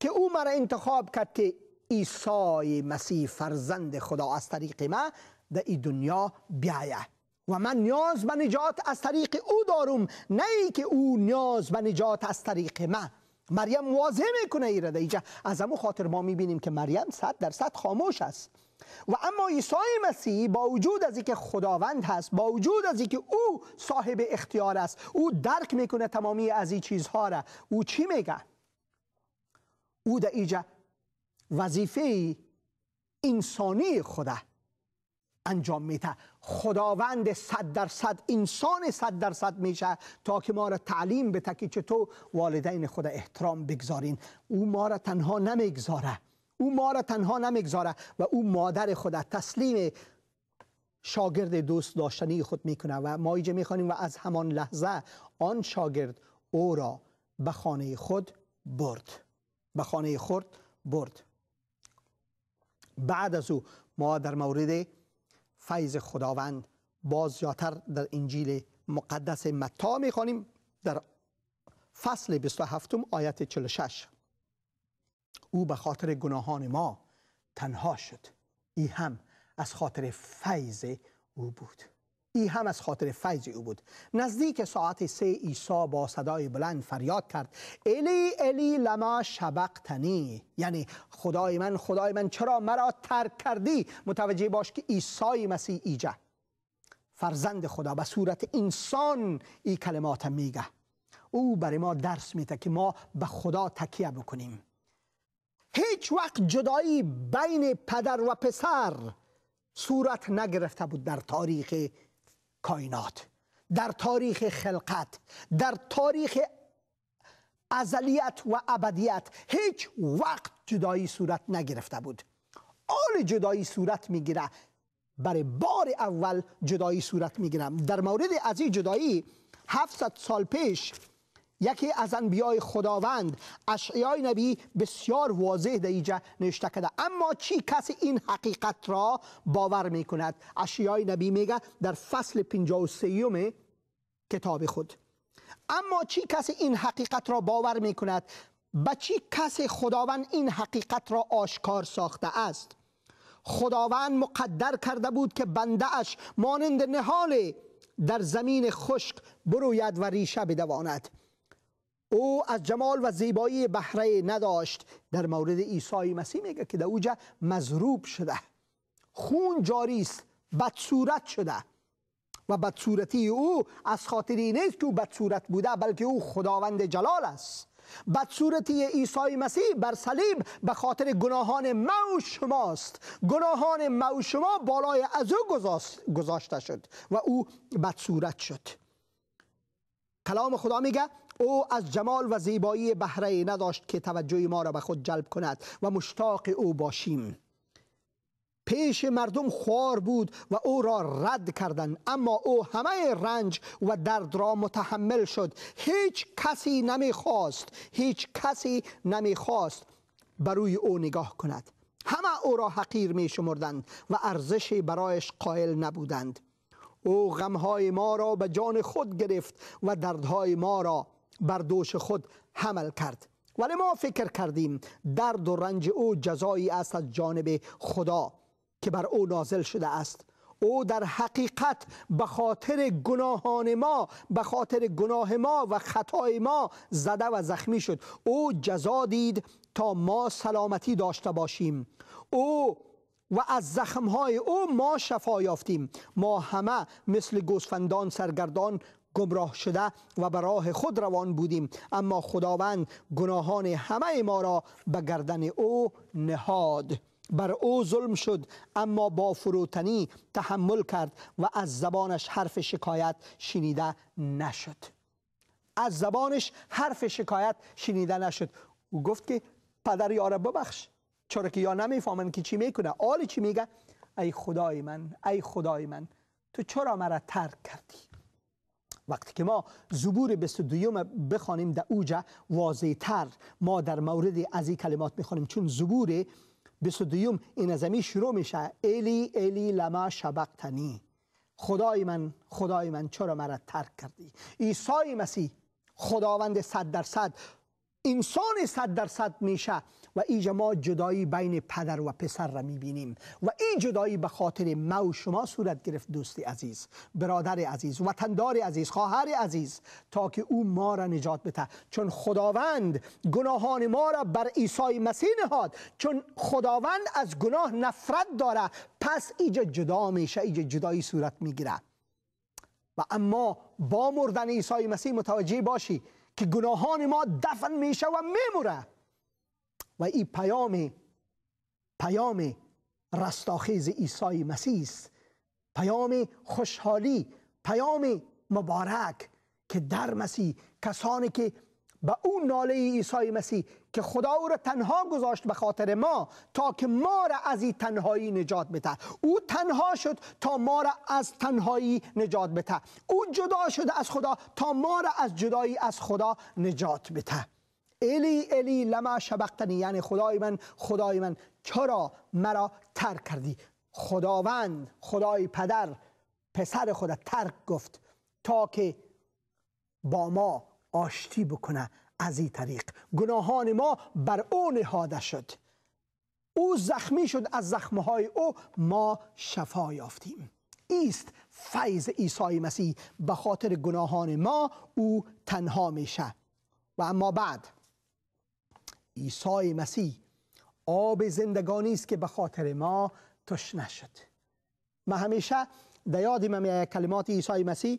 که او مرا انتخاب کرد که عیسی مسیح فرزند خدا از طریق من در این دنیا بیایه و من نیاز به نجات از طریق او دارم نه ای که او نیاز به نجات از طریق من مریم واضح میکنه در اینجا از اون خاطر ما میبینیم که مریم صد درصد خاموش است و اما عیسی مسیح با وجود از اینکه خداوند هست با وجود از اینکه او صاحب اختیار است او درک میکنه تمامی از این چیزها را او چی میگه او در اینجا وظیفه ای انسانی خدا انجام میده خداوند صد درصد انسان صد درصد میشه تا که ما را تعلیم بده که چطور والدین خدا احترام بگذارین او ما را تنها نمیگذاره او ما را تنها نمیگذاره و او مادر خود تسلیم شاگرد دوست داشتنی خود میکنه و ما اینجا میخوانیم و از همان لحظه آن شاگرد او را به خانه خود برد به خانه خود برد بعد از او ما در مورد فیض خداوند باز زیادتر در انجیل مقدس متا میخوانیم در فصل 27 آیت 46 او به خاطر گناهان ما تنها شد ای هم از خاطر فیض او بود ای هم از خاطر فیض او بود نزدیک ساعت سه عیسی با صدای بلند فریاد کرد الی الی لما شبقتنی یعنی خدای من خدای من چرا مرا ترک کردی متوجه باش که عیسی مسیح ایجه فرزند خدا به صورت انسان ای کلمات میگه او برای ما درس میده که ما به خدا تکیه بکنیم هیچ وقت جدایی بین پدر و پسر صورت نگرفته بود در تاریخ کائنات در تاریخ خلقت در تاریخ ازلیت و ابدیت هیچ وقت جدایی صورت نگرفته بود آل جدایی صورت میگیره برای بار اول جدایی صورت میگیرم در مورد از این جدایی 700 سال پیش یکی از انبیای خداوند اشعیای نبی بسیار واضح در اینجا نوشته کرده اما چی کسی این حقیقت را باور می کند اشعیا نبی میگه در فصل 53 کتاب خود اما چی کسی این حقیقت را باور می کند به چی کسی خداوند این حقیقت را آشکار ساخته است خداوند مقدر کرده بود که بنده اش مانند نهال در زمین خشک بروید و ریشه بدواند او از جمال و زیبایی بهره نداشت در مورد عیسی مسیح میگه که در اوجه مضروب شده خون جاری است بدصورت شده و بدصورتی او از خاطر نیست که او بدصورت بوده بلکه او خداوند جلال است بدصورتی عیسی مسیح بر صلیب به خاطر گناهان ما و شماست گناهان ما و شما بالای از او گذاشته شد و او بدصورت شد کلام خدا میگه او از جمال و زیبایی بهره نداشت که توجه ما را به خود جلب کند و مشتاق او باشیم پیش مردم خوار بود و او را رد کردند اما او همه رنج و درد را متحمل شد هیچ کسی نمیخواست هیچ کسی بر بروی او نگاه کند همه او را حقیر می شمردند و ارزشی برایش قائل نبودند او غمهای ما را به جان خود گرفت و دردهای ما را بر دوش خود حمل کرد ولی ما فکر کردیم درد و رنج او جزایی است از جانب خدا که بر او نازل شده است او در حقیقت به خاطر گناهان ما به خاطر گناه ما و خطای ما زده و زخمی شد او جزا دید تا ما سلامتی داشته باشیم او و از زخمهای او ما شفا یافتیم ما همه مثل گوسفندان سرگردان گمراه شده و به راه خود روان بودیم اما خداوند گناهان همه ما را به گردن او نهاد بر او ظلم شد اما با فروتنی تحمل کرد و از زبانش حرف شکایت شنیده نشد از زبانش حرف شکایت شنیده نشد او گفت که پدر یاره ببخش چرا که یا نمیفهمن که چی میکنه آل چی میگه ای خدای من ای خدای من تو چرا مرا ترک کردی وقتی که ما زبور 22 بخوانیم در اوجه واضح تر ما در مورد از این کلمات میخوانیم چون زبور 22 این از شروع میشه ایلی الی لما شبقتنی خدای من خدای من چرا مرا ترک کردی ایسای مسیح خداوند صد درصد انسان صد درصد میشه و ایجا ما جدایی بین پدر و پسر را میبینیم و این جدایی به خاطر ما و شما صورت گرفت دوست عزیز برادر عزیز وطندار عزیز خواهر عزیز تا که او ما را نجات بده چون خداوند گناهان ما را بر عیسی مسیح نهاد چون خداوند از گناه نفرت داره پس ایجا جدا میشه ایجا جدایی صورت میگیره و اما با مردن عیسی مسیح متوجه باشی که گناهان ما دفن میشه و میموره و این پیام پیام رستاخیز عیسی مسیح است پیام خوشحالی پیام مبارک که در مسیح کسانی که به اون ناله ای عیسی مسیح که خدا او را تنها گذاشت به خاطر ما تا که ما را از این تنهایی نجات بده او تنها شد تا ما را از تنهایی نجات بده او جدا شد از خدا تا ما را از جدایی از خدا نجات بده الی الی لما شبقتنی یعنی خدای من خدای من چرا مرا ترک کردی خداوند خدای پدر پسر خدا ترک گفت تا که با ما آشتی بکنه از این طریق گناهان ما بر او نهاده شد او زخمی شد از زخمه های او ما شفا یافتیم ایست فیض عیسی مسیح به خاطر گناهان ما او تنها میشه و اما بعد ایسای مسیح آب زندگانی است که به خاطر ما تشنه شد ما همیشه در یاد من کلمات عیسی مسیح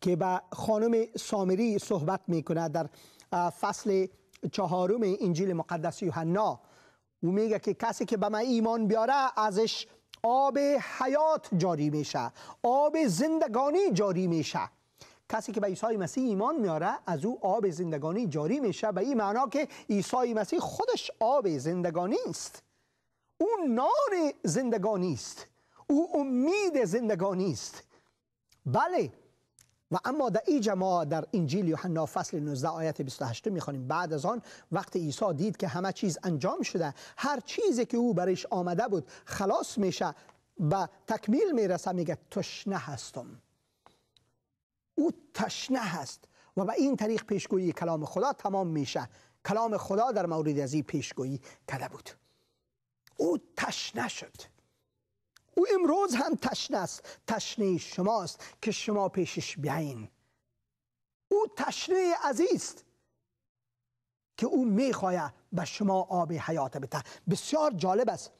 که با خانم سامری صحبت می کند در فصل چهارم انجیل مقدس یوحنا او میگه که کسی که به ما ایمان بیاره ازش آب حیات جاری میشه آب زندگانی جاری میشه کسی که به عیسی مسیح ایمان میاره از او آب زندگانی جاری میشه به این معنا که عیسی مسیح خودش آب زندگانی است او نان زندگانی است او امید زندگانی است بله و اما در اینجا ما در انجیل یوحنا فصل 19 آیت 28 میخوانیم بعد از آن وقت عیسی دید که همه چیز انجام شده هر چیزی که او برایش آمده بود خلاص میشه و تکمیل میرسه میگه تشنه هستم او تشنه هست و به این طریق پیشگویی کلام خدا تمام میشه کلام خدا در مورد از این پیشگویی کده بود او تشنه شد او امروز هم تشنه است تشنه شماست که شما پیشش بیاین او تشنه عزیز که او میخواید به شما آب حیات بده بسیار جالب است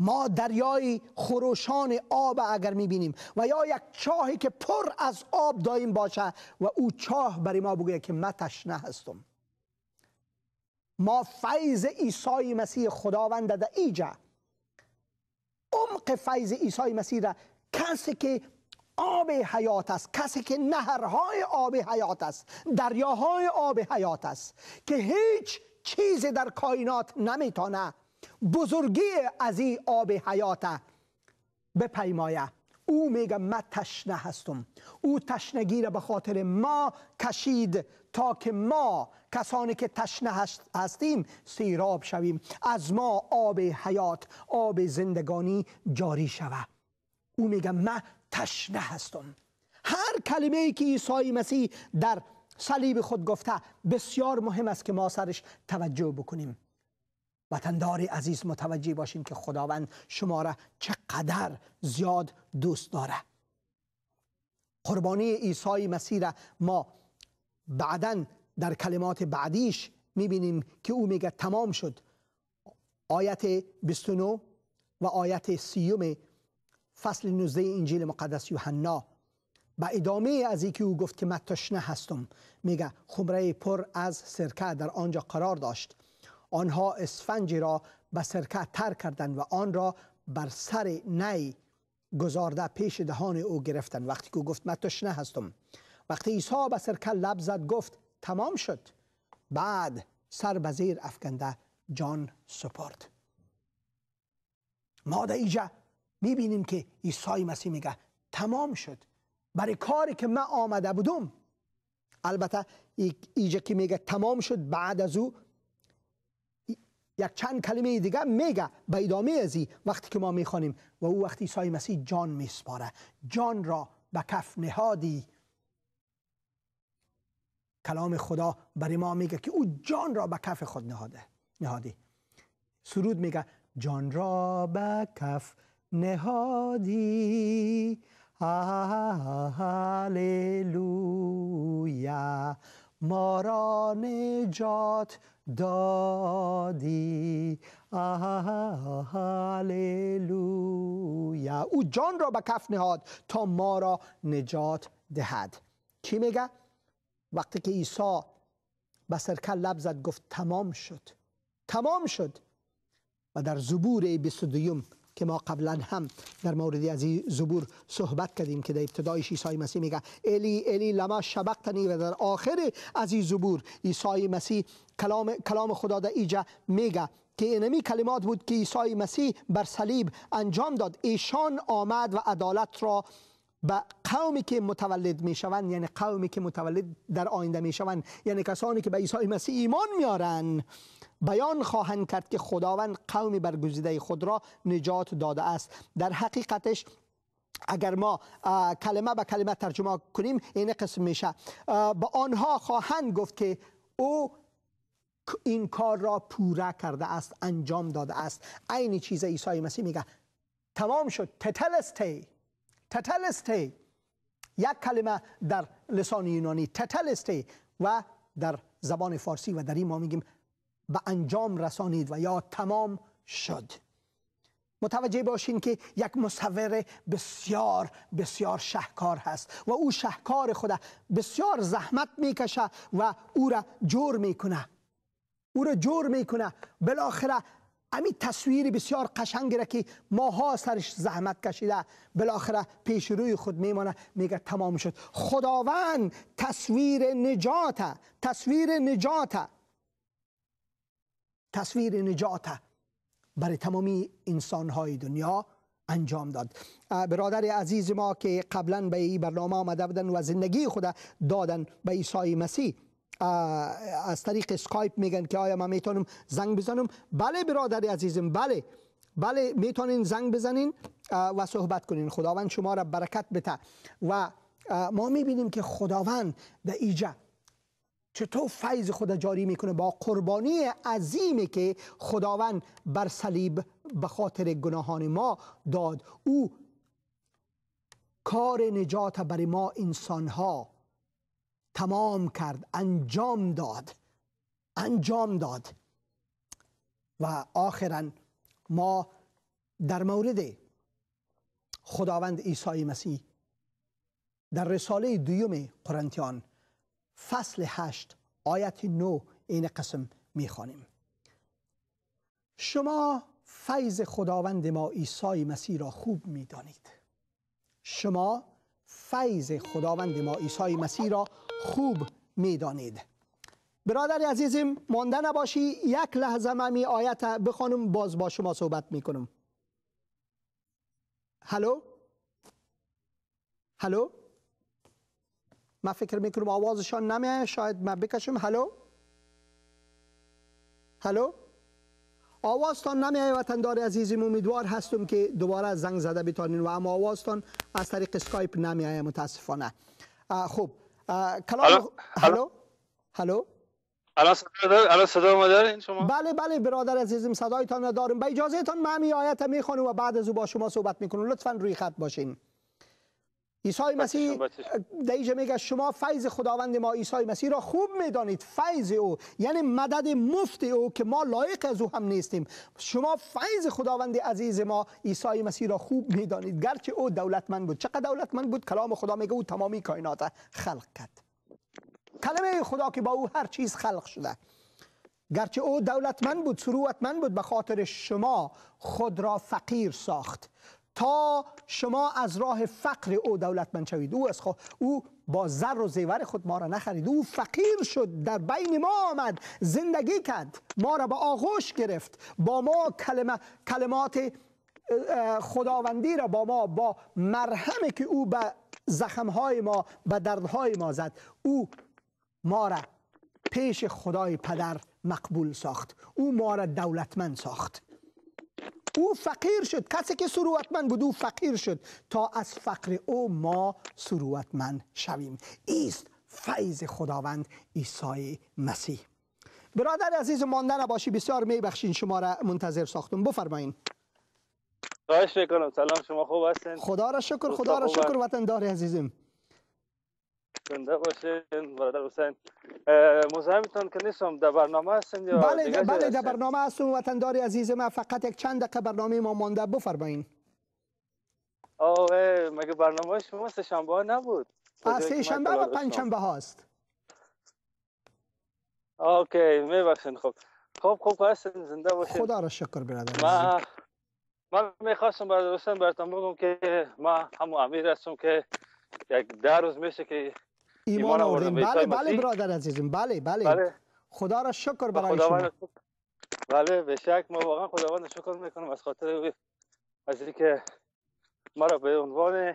ما دریای خروشان آب اگر میبینیم و یا یک چاهی که پر از آب دایم باشه و او چاه برای ما بگوید که من تشنه هستم ما فیض ایسای مسیح خداوند در ایجا عمق فیض عیسی مسیح را کسی که آب حیات است کسی که نهرهای آب حیات است دریاهای آب حیات است که هیچ چیز در کائنات نمیتانه بزرگی از این آب حیات بپیمایه او میگه ما تشنه هستم او تشنگی را به خاطر ما کشید تا که ما کسانی که تشنه هستیم سیراب شویم از ما آب حیات آب زندگانی جاری شود او میگه ما تشنه هستم هر کلمه ای که عیسی مسیح در صلیب خود گفته بسیار مهم است که ما سرش توجه بکنیم وطندار عزیز متوجه باشیم که خداوند شما را چقدر زیاد دوست داره قربانی عیسی مسیح را ما بعدا در کلمات بعدیش میبینیم که او میگه تمام شد آیت 29 و آیت سیوم فصل 19 انجیل مقدس یوحنا و ادامه از ای که او گفت که من تشنه هستم میگه خمره پر از سرکه در آنجا قرار داشت آنها اسفنجی را به سرکه تر کردند و آن را بر سر نی گذارده پیش دهان او گرفتند وقتی که گفت من تشنه هستم وقتی عیسی به سرکه لب زد گفت تمام شد بعد سر به زیر افکنده جان سپرد ما در اینجا میبینیم که عیسی مسیح میگه تمام شد برای کاری که من آمده بودم البته ایجا که میگه تمام شد بعد از او یک چند کلمه دیگه میگه به ادامه ازی وقتی که ما میخوانیم و او وقتی عیسی مسیح جان میسپاره جان را به کف نهادی کلام خدا برای ما میگه که او جان را به کف خود نهاده نهادی سرود میگه جان را به کف نهادی هاللویا ما را نجات دادی هللویا او جان را به کف نهاد تا ما را نجات دهد چی میگه؟ وقتی که عیسی به سرکه لب زد گفت تمام شد تمام شد و در زبور 22 که ما قبلا هم در مورد از این زبور صحبت کردیم که در ابتدای عیسی مسیح میگه الی الی لما شبقتنی و در آخر از این زبور عیسی مسیح کلام, کلام خدا در ایجا میگه که اینمی کلمات بود که عیسی مسیح بر صلیب انجام داد ایشان آمد و عدالت را به قومی که متولد میشوند یعنی قومی که متولد در آینده میشوند یعنی کسانی که به عیسی مسیح ایمان میارن بیان خواهند کرد که خداوند قوم برگزیده خود را نجات داده است در حقیقتش اگر ما کلمه به کلمه ترجمه کنیم این قسم میشه به آنها خواهند گفت که او این کار را پوره کرده است انجام داده است عین چیز عیسی مسیح میگه تمام شد تتلستی تتلستی یک کلمه در لسان یونانی تتلستی و در زبان فارسی و در این ما میگیم به انجام رسانید و یا تمام شد متوجه باشین که یک مصور بسیار بسیار شهکار هست و او شهکار خود بسیار زحمت میکشه و او را جور میکنه او را جور میکنه بالاخره امی تصویر بسیار قشنگی را که ماها سرش زحمت کشیده بالاخره پیش روی خود میمانه میگه تمام شد خداوند تصویر نجاته تصویر نجاته تصویر نجات برای تمامی انسانهای دنیا انجام داد برادر عزیز ما که قبلا به این برنامه آمده بودن و زندگی خود دادن به عیسی مسیح از طریق سکایپ میگن که آیا ما میتونم زنگ بزنم بله برادر عزیزم بله بله میتونین زنگ بزنین و صحبت کنین خداوند شما را برکت بده و ما میبینیم که خداوند در ایجا چطور فیض خدا جاری میکنه با قربانی عظیمی که خداوند بر صلیب به خاطر گناهان ما داد او کار نجات برای ما انسان ها تمام کرد انجام داد انجام داد و آخرا ما در مورد خداوند عیسی مسیح در رساله دویم قرنتیان فصل هشت آیت نو این قسم میخوانیم شما فیض خداوند ما عیسی مسیح را خوب دانید. شما فیض خداوند ما عیسی مسیح را خوب میدانید برادر عزیزم مانده نباشی یک لحظه من می آیت بخوانم باز با شما صحبت کنم. هلو هلو من فکر میکنم آوازشان نمیه شاید من بکشم هلو هلو آوازتان نمیایه وطندار عزیزیم امیدوار هستم که دوباره زنگ زده بیتانین و اما آوازتان از طریق اسکایپ نمیه متاسفانه خب کلام هلو هلو الان صدا شما بله بله برادر عزیزم صدایتان را دارم اجازه تان من همین آیت میخوانم و بعد از او با شما صحبت میکنم لطفا روی خط باشین عیسی مسیح در اینجا میگه شما فیض خداوند ما عیسی مسیح را خوب میدانید فیض او یعنی مدد مفت او که ما لایق از او هم نیستیم شما فیض خداوند عزیز ما عیسی مسیح را خوب میدانید گرچه او دولتمند بود چقدر دولتمند بود کلام خدا میگه او تمامی کائنات خلق کرد کلمه خدا که با او هر چیز خلق شده گرچه او دولتمند بود ثروتمند بود به خاطر شما خود را فقیر ساخت تا شما از راه فقر او دولتمند شوید او از خو... او با زر و زیور خود ما را نخرید او فقیر شد در بین ما آمد زندگی کرد ما را به آغوش گرفت با ما کلمه... کلمات خداوندی را با ما با مرهمی که او به زخمهای ما به دردهای ما زد او ما را پیش خدای پدر مقبول ساخت او ما را دولتمند ساخت او فقیر شد کسی که ثروتمند بود او فقیر شد تا از فقر او ما ثروتمند شویم ایست فیض خداوند عیسی مسیح برادر عزیز مانده نباشی بسیار میبخشین شما را منتظر ساختم بفرمایین خواهش میکنم سلام شما خوب هستین خدا را شکر خدا را شکر وطن عزیزم زنده باشین برادر حسین مزاحمتان که نیستم در برنامه هستین یا بله در بله در برنامه هستم وطندار عزیز ما فقط یک چند دقیقه برنامه ما مانده بفرمایین اوه مگه برنامه شما سه شنبه ها نبود سه شنبه و پنج شنبه هاست اوکی میبخشین خب خب خوب خب، هستین زنده باشین خدا را شکر برادر من میخواستم برادر حسین براتون بگم که ما هم امیر هستم که یک ده روز میشه که ایمان آوردیم بله بله برادر عزیزم بله،, بله بله خدا را شکر برای شما بله به شک ما واقعا خداوند شکر میکنم از خاطر از اینکه ما را به عنوان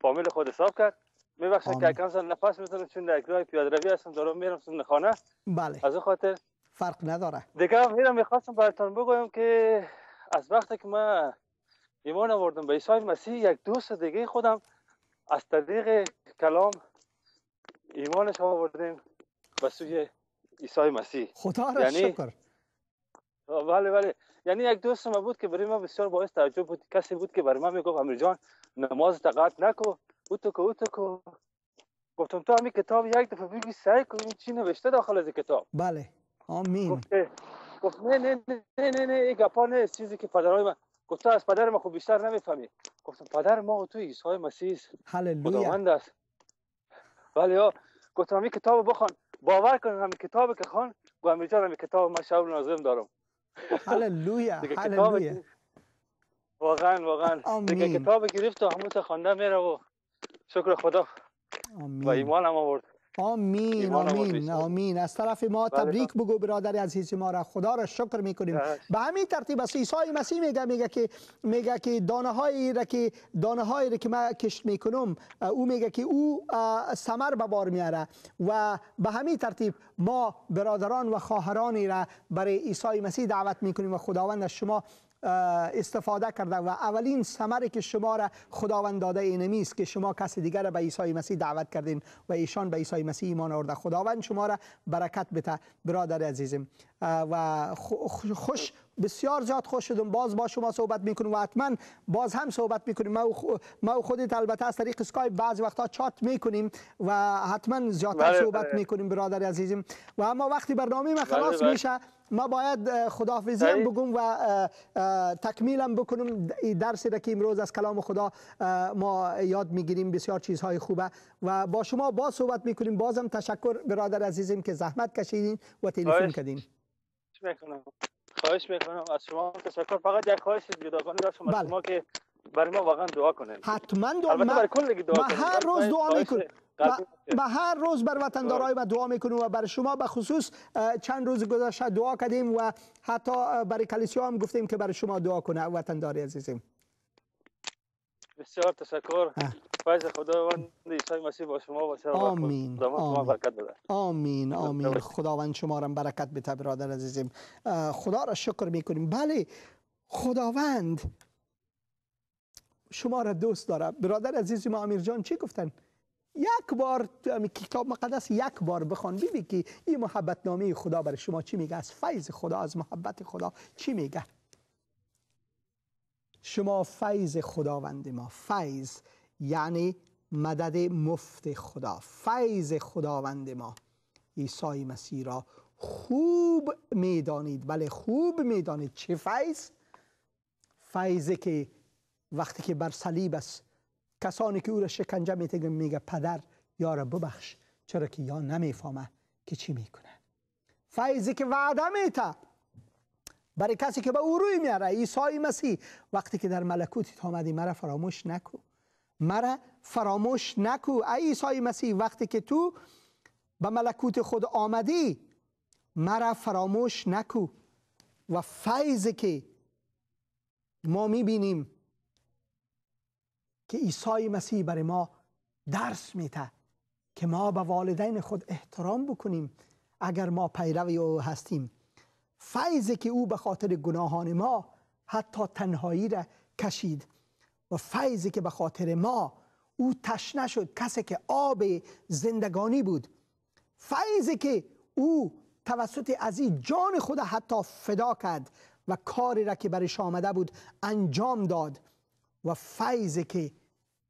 فامیل خود حساب کرد میبخشه که کم سال نفس میتونم چون در اکراه پیاد روی هستم دارم میرم سن خانه بله از خاطر فرق نداره دیگه هم میرم میخواستم براتون بگویم که از وقتی که من ایمان آوردم به عیسی مسیح یک دوست دیگه خودم از طریق کلام ایمانش آوردیم به سوی عیسی مسیح خدا را یعنی... شکر بله بله یعنی یک دوست ما بود که برای ما بسیار باعث تعجب بود کسی بود که برای ما میگفت امیر جان نماز تقاط نکو او تو کو او تو کو گفتم تو همین کتاب یک دفعه بگی سعی کن چی نوشته داخل از کتاب بله آمین گفت گفت نه نه نه نه نه گپا نه چیزی که پدرای من گفت از پدر ما خوب بیشتر نمیفهمی گفتم پدر ما و تو عیسی مسیح هللویا خداوند است ولی ها گفتم همین کتاب بخوان باور کن همین کتاب که خوان گو کتاب من شب نازم دارم هللویا هللویا واقعا واقعا دیگه کتاب گرفت و همون خوانده میره و شکر خدا آمین. و ایمان هم آورد آمین آمین آمین از طرف ما بله، تبریک بله. بگو برادر عزیز ما را خدا را شکر میکنیم بله. به همین ترتیب است عیسی مسیح میگه میگه که میگه که دانه هایی را که دانه هایی را که ما کشت میکنم او میگه که او ثمر به بار میاره و به همین ترتیب ما برادران و خواهرانی را برای عیسی مسیح دعوت میکنیم و خداوند از شما استفاده کرده و اولین ثمره که شما را خداوند داده اینمی است که شما کسی دیگر را به عیسی مسیح دعوت کردین و ایشان به عیسی مسیح ایمان آورده خداوند شما را برکت بده برادر عزیزم و خوش بسیار زیاد خوش شدم باز با شما صحبت میکنم و حتما باز هم صحبت میکنیم ما خودت البته از طریق اسکای بعضی وقتا چات میکنیم و حتما زیادتر بله، صحبت بله. میکنیم برادر عزیزم و اما وقتی برنامه ما بله، خلاص میشه ما باید خداحافظی هم بگم و تکمیل هم بکنم درسی را که امروز از کلام خدا ما یاد میگیریم بسیار چیزهای خوبه و با شما با صحبت میکنیم بازم تشکر برادر عزیزم که زحمت کشیدین و تلفن کردین میکنم خواهش میکنم از شما تشکر فقط یک خواهش دیگه داشتم از بله. شما که برای ما واقعا دعا کنید حتما دعا من... برای کل هر روز دعا میکنم و هر روز بر وطن دارای آره. و دعا میکنیم و بر شما به خصوص چند روز گذشته دعا کردیم و حتی برای کلیسیا هم گفتیم که بر شما دعا کنه وطن داری عزیزیم بسیار تشکر فیض خداوند عیسی مسیح با شما و آمین آمین آمین خداوند شما را برکت بده برادر عزیزم خدا را شکر میکنیم بله خداوند شما را دوست داره برادر عزیزم امیر جان چی گفتن یک بار کتاب مقدس یک بار بخوان ببین که این محبت نامه خدا برای شما چی میگه از فیض خدا از محبت خدا چی میگه شما فیض خداوند ما فیض یعنی مدد مفت خدا فیض خداوند ما عیسی مسیح را خوب میدانید بله خوب میدانید چه فیض فیضی که وقتی که بر صلیب است کسانی که او را شکنجه میتگه میگه پدر یا را ببخش چرا که یا نمیفهمه که چی میکنه فیضی که وعده میته برای کسی که به او روی میاره عیسی مسیح وقتی که در ملکوت آمدی مرا فراموش نکو مرا فراموش نکو ای عیسی مسیح وقتی که تو به ملکوت خود آمدی مرا فراموش نکو و فیضی که ما میبینیم که عیسی مسیح برای ما درس میته که ما به والدین خود احترام بکنیم اگر ما پیرو او هستیم فیضی که او به خاطر گناهان ما حتی تنهایی را کشید و فیضی که به خاطر ما او تشنه شد کسی که آب زندگانی بود فیضی که او توسط از این جان خود حتی فدا کرد و کاری را که برش آمده بود انجام داد و فیضی که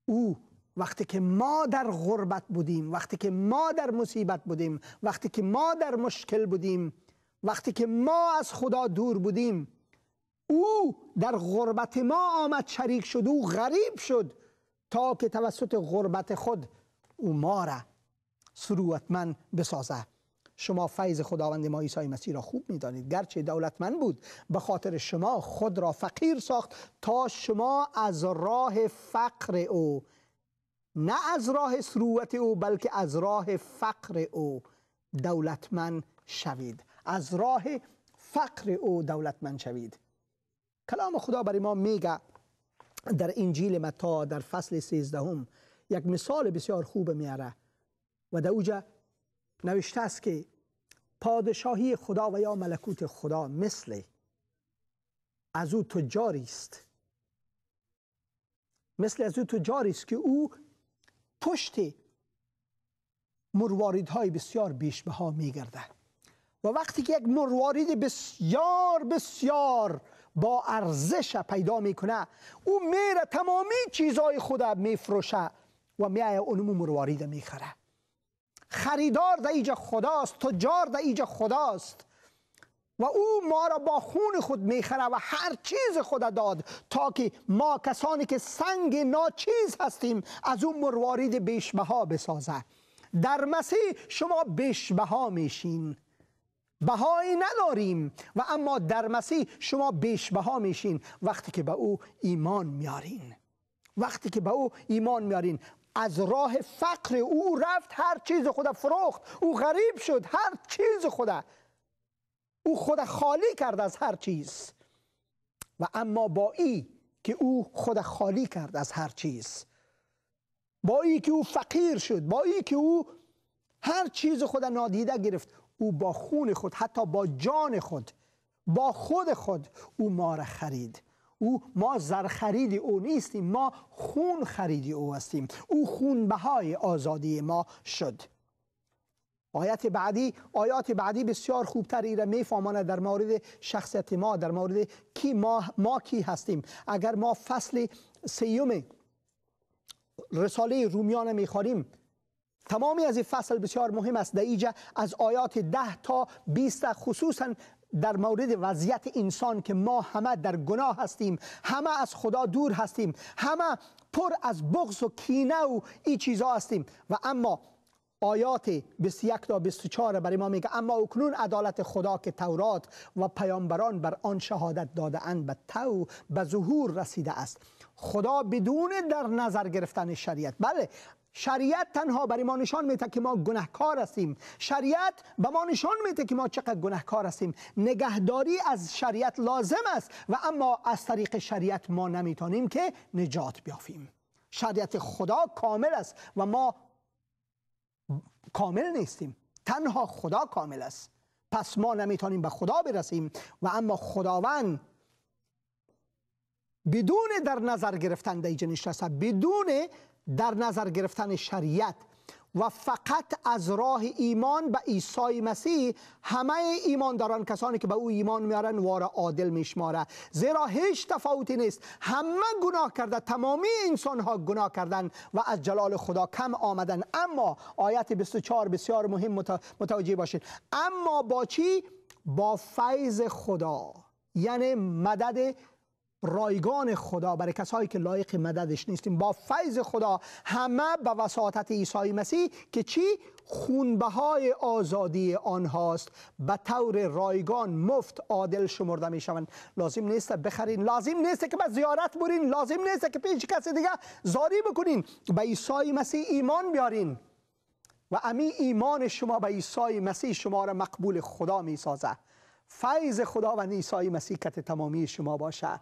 او وقتی که ما در غربت بودیم وقتی که ما در مصیبت بودیم وقتی که ما در مشکل بودیم وقتی که ما از خدا دور بودیم او در غربت ما آمد شریک شد او غریب شد تا که توسط غربت خود او ما را سروتمند بسازد. شما فیض خداوند ما عیسی مسیح را خوب میدانید گرچه دولتمند بود به خاطر شما خود را فقیر ساخت تا شما از راه فقر او نه از راه ثروت او بلکه از راه فقر او دولتمند شوید از راه فقر او دولتمند شوید کلام خدا برای ما میگه در انجیل متا در فصل 13 یک مثال بسیار خوب میاره و در اوجه نوشته است که پادشاهی خدا و یا ملکوت خدا مثل از او تجاری است مثل از او تجاری است که او پشت مرواریدهای بسیار به ها میگرده و وقتی که یک مروارید بسیار بسیار با ارزش پیدا میکنه او میره تمامی چیزهای خود میفروشه و میای اونمو مروارید میخره خریدار در ایجا خداست تجار در ایجا خداست و او ما را با خون خود میخره و هر چیز خود داد تا که ما کسانی که سنگ ناچیز هستیم از او مروارید ها بسازه در مسیح شما بیشبها میشین بهایی نداریم و اما در مسیح شما بیشبها میشین وقتی که به او ایمان میارین وقتی که به او ایمان میارین از راه فقر او رفت هر چیز خود فروخت او غریب شد هر چیز خود او خود خالی کرد از هر چیز و اما با ای که او خود خالی کرد از هر چیز با ای که او فقیر شد با ای که او هر چیز خود نادیده گرفت او با خون خود حتی با جان خود با خود خود او ما را خرید او ما زر خرید او نیستیم ما خون خریدی او هستیم او خون بهای آزادی ما شد آیات بعدی آیات بعدی بسیار خوبتر ایره میفهمانه در مورد شخصیت ما در مورد کی ما ما کی هستیم اگر ما فصل سیوم رساله رومیان میخوانیم تمامی از این فصل بسیار مهم است در از آیات ده تا 20 خصوصا در مورد وضعیت انسان که ما همه در گناه هستیم همه از خدا دور هستیم همه پر از بغض و کینه و این چیزا هستیم و اما آیات 21 تا 24 برای ما میگه اما اکنون عدالت خدا که تورات و پیامبران بر آن شهادت داده اند به تو به ظهور رسیده است خدا بدون در نظر گرفتن شریعت بله شریعت تنها برای ما نشان میده که ما گناهکار هستیم شریعت به ما نشان میده که ما چقدر گناهکار هستیم نگهداری از شریعت لازم است و اما از طریق شریعت ما نمیتونیم که نجات بیافیم شریعت خدا کامل است و ما کامل نیستیم تنها خدا کامل است پس ما نمیتونیم به خدا برسیم و اما خداوند بدون در نظر گرفتن دیجه بدون در نظر گرفتن شریعت و فقط از راه ایمان به عیسی مسیح همه ایمانداران کسانی که به او ایمان میارن وارا عادل میشماره زیرا هیچ تفاوتی نیست همه گناه کرده تمامی انسان ها گناه کردن و از جلال خدا کم آمدن اما آیت 24 بسیار مهم متوجه باشید اما با چی با فیض خدا یعنی مدد رایگان خدا برای کسایی که لایق مددش نیستیم با فیض خدا همه به وساطت عیسی مسیح که چی خونبهای آزادی آنهاست به طور رایگان مفت عادل شمرده می شوند لازم نیست بخرین لازم نیست که به زیارت برین لازم نیست که پیش کسی دیگه زاری بکنین به عیسی مسیح ایمان بیارین و امی ایمان شما به عیسی مسیح شما را مقبول خدا می سازه فیض و عیسی مسیح کت تمامی شما باشه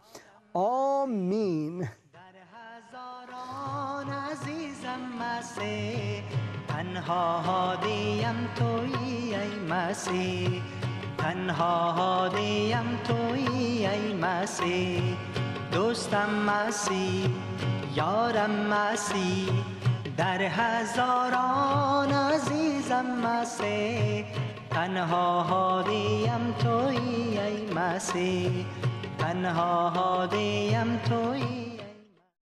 آمین در هزاران عزیزم مسیح تنها هادیم توی ای مسیح تنها هادیم توی ای مسیح دوستم مسیح یارم مسیح در هزاران عزیزم مسیح تنها هادیم توی ای مسیح تنها هادیم تویی